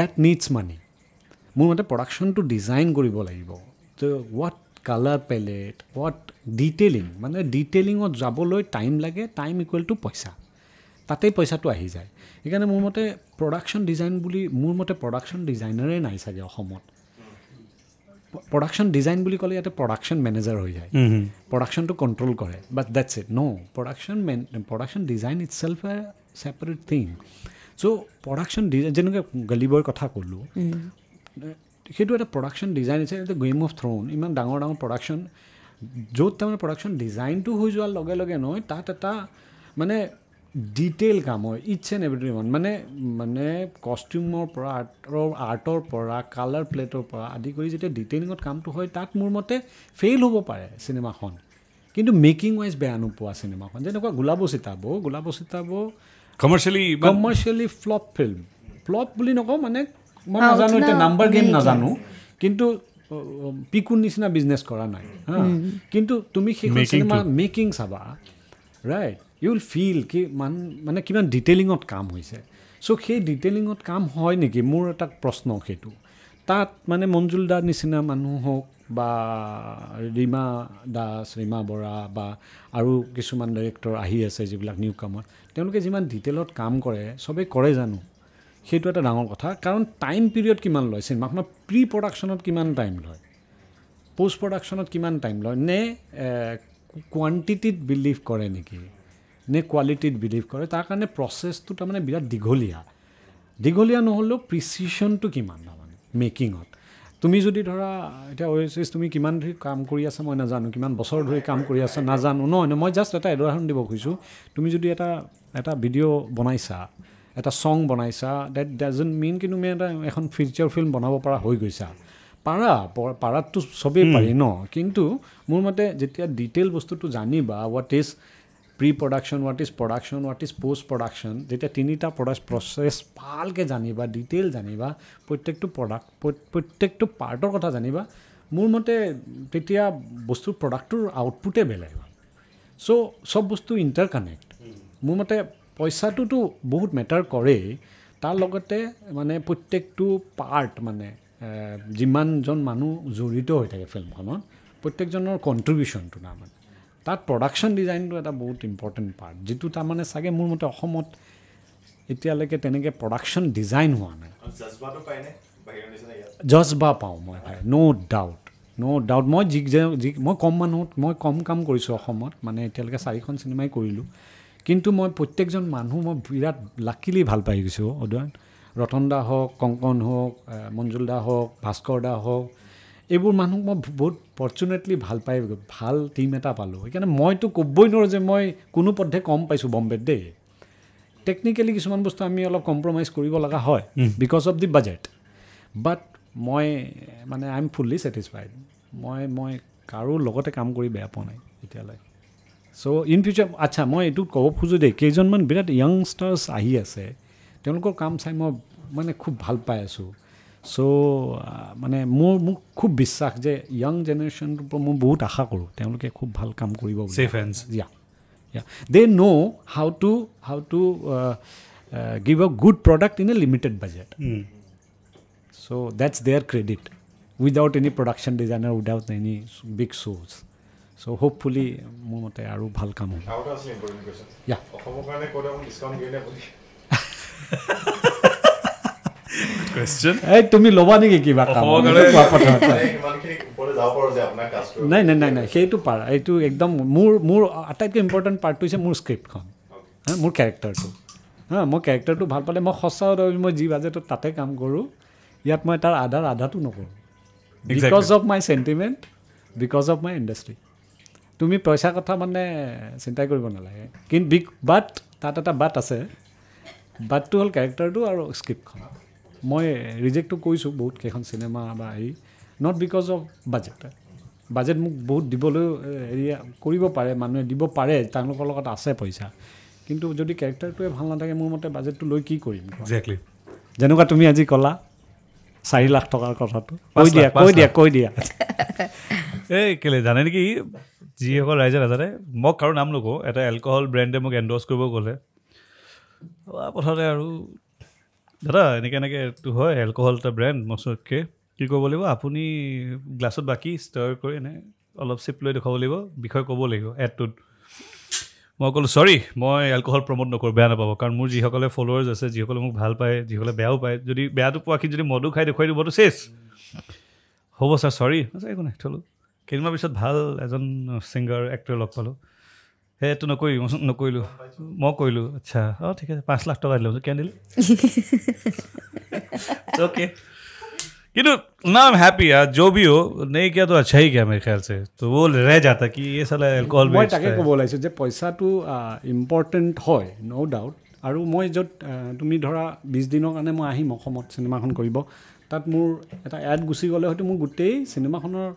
দেট নীডছ মানি মোৰ মতে প্ৰডাকশ্যনটো ডিজাইন কৰিব লাগিব তো what colour palette what detailing মানে ডিটেইলিঙত যাবলৈ টাইম লাগে টাইম ইকুৱেল টু পইচা তাতেই পইচাটো আহি যায় সেইকাৰণে মোৰ মতে প্ৰডাকশ্যন ডিজাইন বুলি মোৰ মতে প্ৰডাকশ্যন ডিজাইনাৰেই নাই চাগে অসমত প্ৰডাকশ্যন ডিজাইন বুলি ক'লে ইয়াতে প্ৰডাকশ্যন মেনেজাৰ হৈ যায় প্ৰডাকশ্যনটো কণ্ট্ৰল কৰে but that's it no' production main production design itself a separate thing so' production design যেনেকৈ গলিবৰ কথা ক'লোঁ সেইটো এটা প্ৰডাকশ্যন ডিজাইন হৈছে এটা গেম অফ থ্ৰ'ন ইমান ডাঙৰ ডাঙৰ প্ৰডাকশ্যন য'ত তাৰমানে প্ৰডাকশ্যন ডিজাইনটো হৈ যোৱাৰ লগে লগে নহয় তাত এটা মানে ডিটেইল কাম হয় ইটছ এণ্ড এভৰি ওৱান মানে মানে কষ্টিউমৰ পৰা আৰ্টৰ আৰ্টৰ পৰা কালাৰ প্লেটৰ পৰা আদি কৰি যেতিয়া ডিটেইলিঙত কামটো হয় তাত মোৰ মতে ফেইল হ'ব পাৰে চিনেমাখন কিন্তু মেকিং ৱাইজ বেয়া নোপোৱা চিনেমাখন যেনেকুৱা Golab Sitab Golab Sitab commercially commercially flop film flop বুলি নকওঁ মানে মই নাজানো এতিয়া নাম্বাৰ গেম নাজানো কিন্তু পিকুন নিচিনা বিজনেছ কৰা নাই হা কিন্তু তুমি সেইখন চিনেমা মেকিং চাবা ৰাইট ইউ উইল ফিল কি মান মানে কিমান ডিটেইলিঙত কাম হৈছে চ' সেই ডিটেইলিঙত কাম হয় নেকি মোৰ এটা প্ৰশ্ন সেইটো তাত মানে মঞ্জুল দাৰ নিচিনা মানুহ হওক বা ৰীমা দাস ৰীমা বৰা বা আৰু কিছুমান ডাইৰেক্টৰ আহি আছে যিবিলাক নিউ কামাৰ তেওঁলোকে যিমান ডিটেইলত কাম কৰে চবেই কৰে জানো সেইটো এটা ডাঙৰ কথা কাৰণ টাইম পিৰিয়ড কিমান লয় চিনেমাখনৰ প্ৰি প্ৰডাকশ্যনত কিমান টাইম লয় প'ষ্ট প্ৰডাকশ্যনত কিমান টাইম লয় নে কোৱাণ্টিটিত বিলিভ কৰে নেকি নে কোৱালিটিত বিলিভ কৰে তাৰ কাৰণে প্ৰচেছটো তাৰমানে বিৰাট দীঘলীয়া দীঘলীয়া নহ'লেও প্ৰিচিশ্যনটো কিমান তাৰমানে মেকিঙত তুমি যদি ধৰা এতিয়া অ' এছ এছ তুমি কিমান ধৰি কাম কৰি আছা মই নাজানো কিমান বছৰ ধৰি কাম কৰি আছা নাজানো নহয় ন মই জাষ্ট এটা উদাহৰণ দিব খুজিছোঁ তুমি যদি এটা এটা ভিডিঅ' বনাইছা এটা ছং বনাইছা ডেট ডাজেণ্ট মেইন কিন্তু তুমি এটা এখন ফিউচাৰ ফিল্ম বনাব পৰা হৈ গৈছা পাৰা পাৰাতটো চবেই পাৰি ন কিন্তু মোৰ মতে যেতিয়া ডিটেইল বস্তুটো জানিবা what is pre production what is production what is post production যেতিয়া তিনিটা প্ৰডাক্ট প্ৰচেছ ভালকৈ জানিবা ডিটেইল জানিবা প্ৰত্যেকটো প্ৰডাক্ট প্ৰত্যেকটো পাৰ্টৰ কথা জানিবা মোৰ মতে তেতিয়া বস্তু প্ৰডাক্টটোৰ আউটপুটে বেলেগ চ' চব বস্তু ইণ্টাৰকানেক্ট মোৰ মতে পইচাটোতো বহুত মেটাৰ কৰেই তাৰ লগতে মানে প্ৰত্যেকটো পাৰ্ট মানে যিমানজন মানুহ জড়িত হৈ থাকে ফিল্মখনত প্ৰত্যেকজনৰ কণ্ট্ৰিবিউশ্যনটো তাৰমানে তাত প্ৰডাকশ্যন ডিজাইনটো এটা বহুত ইম্পৰ্টেণ্ট পাৰ্ট যিটো তাৰমানে চাগে মোৰ মতে অসমত এতিয়ালৈকে তেনেকৈ প্ৰডাকশ্যন ডিজাইন হোৱা নাই জজবা পাওঁ মই পাই ন' ডাউট ন' ডাউট মই যি যি মই কম মানুহ মই কম কাম কৰিছোঁ অসমত মানে এতিয়ালৈকে চাৰিখন চিনেমাই কৰিলোঁ কিন্তু মই প্ৰত্যেকজন মানুহ মই বিৰাট লাকিলি ভাল পাই গৈছোঁ অদয়ন ৰতন দা হওক কংকন হওক মঞ্জুল দা হওক ভাস্কৰ দা হওক এইবোৰ মানুহক মই বহুত ফৰ্চুনেটলি ভাল পাই ভাল টিম এটা পালোঁ সেইকাৰণে মইতো ক'বই নোৱাৰোঁ যে মই কোনো পদ্ধে কম পাইছোঁ বম্বেত দেই টেকনিকেলি কিছুমান বস্তু আমি অলপ কম্প্ৰমাইজ কৰিব লগা হয় because of the budget but মই মানে আই এম ফুল্লি ছেটিছফাইড মই মই কাৰো লগতে কাম কৰি বেয়া পোৱা নাই এতিয়ালৈ চ' ইন ফিউচাৰ আচ্ছা মই এইটো ক'ব খোজোঁ দেই কেইজনমান বিৰাট য়ংষ্টাৰ্ছ আহি আছে তেওঁলোকৰ কাম চাই মই মানে খুব ভাল পাই আছোঁ চ' মানে মোৰ মোক খুব বিশ্বাস যে য়াং জেনেৰেশ্যনটোৰ পৰা মই বহুত আশা কৰোঁ তেওঁলোকে খুব ভাল কাম কৰিব they know' how to how to give a good product in a limited budget so' that's their credit without any production designer without any big শ্ব'জ চ' হোপফুলি মোৰ মতে আৰু ভাল কাম হ'ব [LAUGHS] এই তুমি ল'বা নেকি কিবা কথা নাই নাই নাই নাই সেইটো পাৰা এইটো একদম মোৰ মোৰ আটাইতকৈ ইম্পৰ্টেণ্ট পাৰ্টটো হৈছে মোৰ স্ক্ৰিপ্টখন হা মোৰ কেৰেক্টাৰটো হা মই কেৰেক্টাৰটো ভাল পালে মই সঁচা মই যি বাজেটত তাতে কাম কৰোঁ ইয়াত মই তাৰ আধাৰ আধাটো নকৰোঁ because of my sentiment because of my industry তুমি পইচাৰ কথা মানে চিন্তাই কৰিব নালাগে কিন্তু বিগ বাট তাত এটা বাট আছে বাটটো হ'ল কেৰেক্টাৰটো আৰু স্ক্ৰিপ্টখন মই ৰিজেক্টটো কৈছোঁ বহুত কেইখন চিনেমা বা হেৰি not because of budget budget মোক বহুত দিবলৈ হেৰি কৰিব পাৰে মানুহে দিব পাৰে তেওঁলোকৰ লগত আছে পইচা কিন্তু যদি কেৰেক্টাৰটোৱে ভাল নাথাকে মোৰ মতে বাজেটটো লৈ কি কৰিম একজেক্টলি যেনেকুৱা তুমি আজি ক'লা চাৰি লাখ টকাৰ কথাটো কৈ দিয়া কৈ দিয়া কৈ [LAUGHS] দিয়া এই কেলে জানে নেকি যিসকল ৰাইজে নাজানে মোক কাৰো নাম নকওঁ এটা এলকহল ব্ৰেণ্ডে মোক এণ্ড'ৰ্ছ কৰিব গ'লে পথাৰতে আৰু দাদা এনেকৈ এনেকৈ এইটো হয় এলকহল এটা ব্ৰেণ্ড মচুৰতকে কি কৰিব লাগিব আপুনি গ্লাছত বাকী ষ্টৰ কৰি এনে অলপ চিপ লৈ দেখুৱাব লাগিব বিষয়ে ক'ব লাগিব এডটোত মই ক'লোঁ চৰি মই এলকহল প্ৰম'ট নকৰোঁ বেয়া নাপাব কাৰণ মোৰ যিসকলে ফ'ল'ৱাৰ্ছ আছে যিসকলে মোক ভাল পায় যিসকলে বেয়াও পায় যদি বেয়াটো পোৱাখিনি যদি মদো খাই দেখুৱাই দিবতো চেছ হ'ব ছাৰ চৰি আছে একো নাই থলোঁ কেইদিনমান পিছত ভাল এজন ছিংগাৰ এক্টৰ লগ পালোঁ সেইটো নকৰি নকৰিলোঁ মই কৰিলোঁ আচ্ছা অঁ ঠিক আছে পাঁচ লাখ টকা দিলোঁ কেন দিলোঁ অ'কে কিন্তু না আই এম হ্যাপি আর নেই কিয়া তো আচ্ছা হি গ্যা মে সে তো ও রে যাতা কি এ সালা অ্যালকোহল বেচতা মই তাকে কো বলাইছো যে পয়সা তো ইম্পর্টেন্ট হয় নো ডাউট আর মই যত তুমি ধরা 20 দিনৰ কাৰণে মই আহি মখমত সিনেমাখন কৰিব তাত মোৰ এটা এড গুছি গলে হয়তো মই গুটেই সিনেমাখনৰ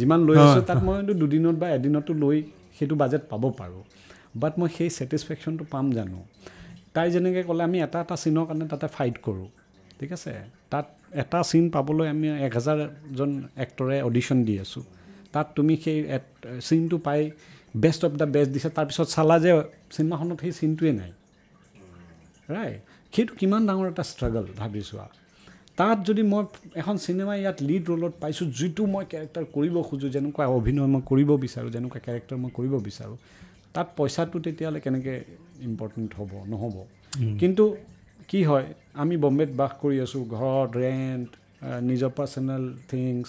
যিমান লৈ আছো তাত মই দুদিনত বা এদিনতো লৈ সেইটো বাজেট পাব পাৰোঁ বাট মই সেই ছেটিছফেকশ্যনটো পাম জানো তাই যেনেকৈ ক'লে আমি এটা এটা চিনৰ কাৰণে তাতে ফাইট কৰোঁ ঠিক আছে তাত এটা চিন পাবলৈ আমি এক হাজাৰজন এক্টৰে অডিশ্যন দি আছোঁ তাত তুমি সেই চিনটো পাই বেষ্ট অফ দ্য বেষ্ট দিছা তাৰপিছত চালা যে চিনেমাখনত সেই চিনটোৱেই নাই ৰাইট সেইটো কিমান ডাঙৰ এটা ষ্ট্ৰাগল ভাবি চোৱা তাত যদি মই এখন চিনেমা ইয়াত লিড ৰোলত পাইছোঁ যিটো মই কেৰেক্টাৰ কৰিব খোজোঁ যেনেকুৱা অভিনয় মই কৰিব বিচাৰোঁ যেনেকুৱা কেৰেক্টাৰ মই কৰিব বিচাৰোঁ তাত পইচাটো তেতিয়াহ'লে কেনেকৈ ইম্পৰ্টেণ্ট হ'ব নহ'ব কিন্তু কি হয় আমি বম্বেত বাস কৰি আছোঁ ঘৰত ৰেণ্ট নিজৰ পাৰ্চনেল থিংছ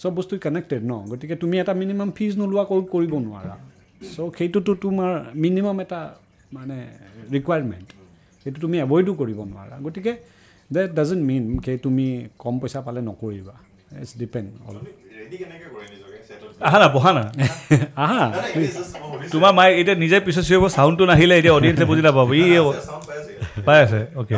চব বস্তু কানেক্টেড ন গতিকে তুমি এটা মিনিমাম ফিজ নোলোৱাকৈ কৰিব নোৱাৰা চ' সেইটোতো তোমাৰ মিনিমাম এটা মানে ৰিকুৱাৰমেণ্ট সেইটো তুমি এভইডো কৰিব নোৱাৰা গতিকে দেট ডাজেণ্ট মিন কে তুমি কম পইচা পালে নকৰিবা ইটছ ডিপেণ্ড অল আহা না বহা না আহা [LAUGHS] তোমাৰ মাই এতিয়া নিজে পিছত চিঞৰিব চাউণ্ডটো নাহিলে এতিয়া অডিয়েঞ্চে বুজি নাপাব ই পাই আছে অ'কে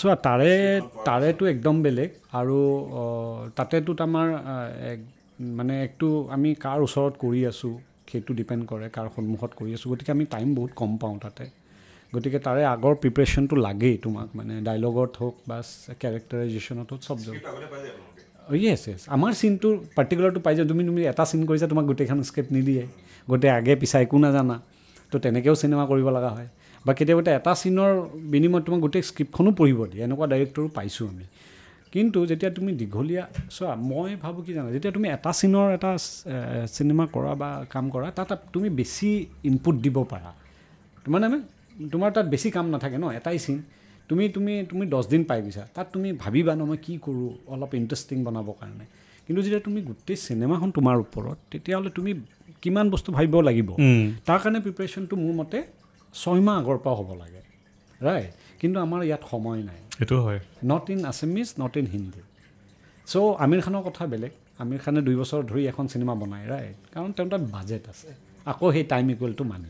চোৱা তাৰে তাৰেতো একদম বেলেগ আৰু তাতেতো আমাৰ মানে একটো আমি কাৰ ওচৰত কৰি আছোঁ সেইটো ডিপেণ্ড কৰে কাৰ সন্মুখত কৰি আছোঁ গতিকে আমি টাইম বহুত কম পাওঁ তাতে গতিকে তাৰে আগৰ প্ৰিপেৰেশ্যনটো লাগেই তোমাক মানে ডাইলগত হওক বা কেৰেক্টাৰাইজেশ্যনত হওক চব জব য়েছ য়েছ আমাৰ চিনটো পাৰ্টিকুলাৰটো পাই যায় তুমি তুমি এটা চিন কৰিছা তোমাক গোটেইখন স্ক্ৰিপ্ট নিদিয়ে গোটেই আগে পিছাই একো নাজানা তো তেনেকৈও চিনেমা কৰিব লগা হয় বা কেতিয়াবা এটা চিনৰ বিনিময়ত তোমাক গোটেই স্ক্ৰিপ্টখনো পঢ়িব দিয়ে এনেকুৱা ডাইৰেক্টৰো পাইছোঁ আমি কিন্তু যেতিয়া তুমি দীঘলীয়া চোৱা মই ভাবোঁ কি জানা যেতিয়া তুমি এটা চিনৰ এটা চিনেমা কৰা বা কাম কৰা তাত তুমি বেছি ইনপুট দিব পাৰা মানে তোমাৰ তাত বেছি কাম নাথাকে ন এটাই চিন তুমি তুমি তুমি দহদিন পাই গৈছা তাত তুমি ভাবিবা ন মই কি কৰোঁ অলপ ইণ্টাৰেষ্টিং বনাবৰ কাৰণে কিন্তু যেতিয়া তুমি গোটেই চিনেমাখন তোমাৰ ওপৰত তেতিয়াহ'লে তুমি কিমান বস্তু ভাবিব লাগিব তাৰ কাৰণে প্ৰিপেৰেশ্যনটো মোৰ মতে ছয়মাহ আগৰ পৰা হ'ব লাগে ৰাইট কিন্তু আমাৰ ইয়াত সময় নাই সেইটো হয় not in Assamese not in Hindi so' Aamir খানৰ কথা বেলেগ আমিৰ খানে দুই বছৰ ধৰি এখন চিনেমা বনাই ৰাইট কাৰণ তেওঁ তাত বাজেট আছে আকৌ সেই টাইম ইকুৱেলটো মানে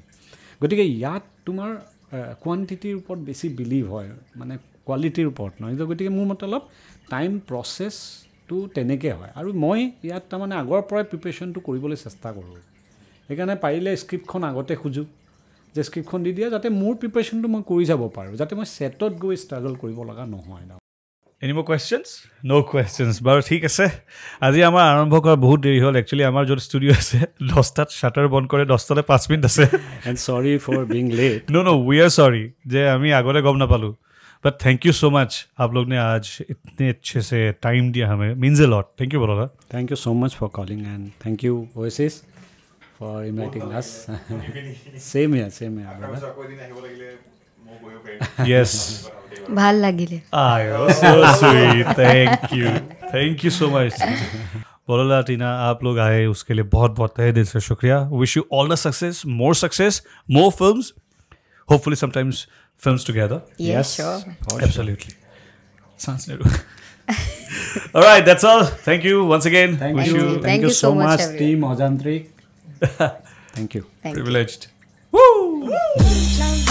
গতিকে ইয়াত তোমাৰ কোৱান্টিটিৰ ওপৰত বেছি বিলিভ হয় মানে কোৱালিটিৰ ওপৰত নহয় গতিকে মোৰ মতে অলপ টাইম প্ৰচেছটো তেনেকৈ হয় আৰু মই ইয়াত তাৰমানে আগৰ পৰাই প্ৰিপেৰেশ্যনটো কৰিবলৈ চেষ্টা কৰোঁ সেইকাৰণে পাৰিলে স্ক্ৰিপ্টখন আগতে খোজোঁ ডেছক্ৰিপশ্যন দি দিয়া যাতে মোৰ প্ৰিপেৰেশ্যনটো মই কৰি যাব পাৰোঁ যাতে মই ছেটত গৈ ষ্ট্ৰাগল কৰিব লগা নহয় এনি মোৰ কুৱেশ্যনছ ন' কুৱেশ্যনছ বাৰু ঠিক আছে আজি আমাৰ আৰম্ভ কৰা বহুত দেৰি হ'ল একচুৱেলি আমাৰ য'ত ষ্টুডিঅ' আছে দহটাত শ্বাটাৰ বন্ধ কৰে দহটালৈ পাঁচ মিনিট আছে and sorry for being late ন' ন' উই আৰ চৰি যে আমি আগতে গম নাপালোঁ বাট থেংক ইউ ছ' মাছ আপলোকনে আজ ইতনে এচ্ছে টাইম দিয়া হামে এ লট থেংক ইউ বলা thank you so' much for calling and thank you অ'চিছ for inviting us. same here, same here. yes. Bhal lagile. Ayo, so sweet. Thank you. Thank you so much. बोलो लाटीना आप लोग आए उसके लिए बहुत बहुत तहे दिल से शुक्रिया wish you all the success more success more films hopefully sometimes films together yes absolutely सांस ले all right that's all thank you once again thank wish you, you. Thank, thank you, you so much, much team ojantrik Thank you. Thank Privileged. You. Woo! Woo!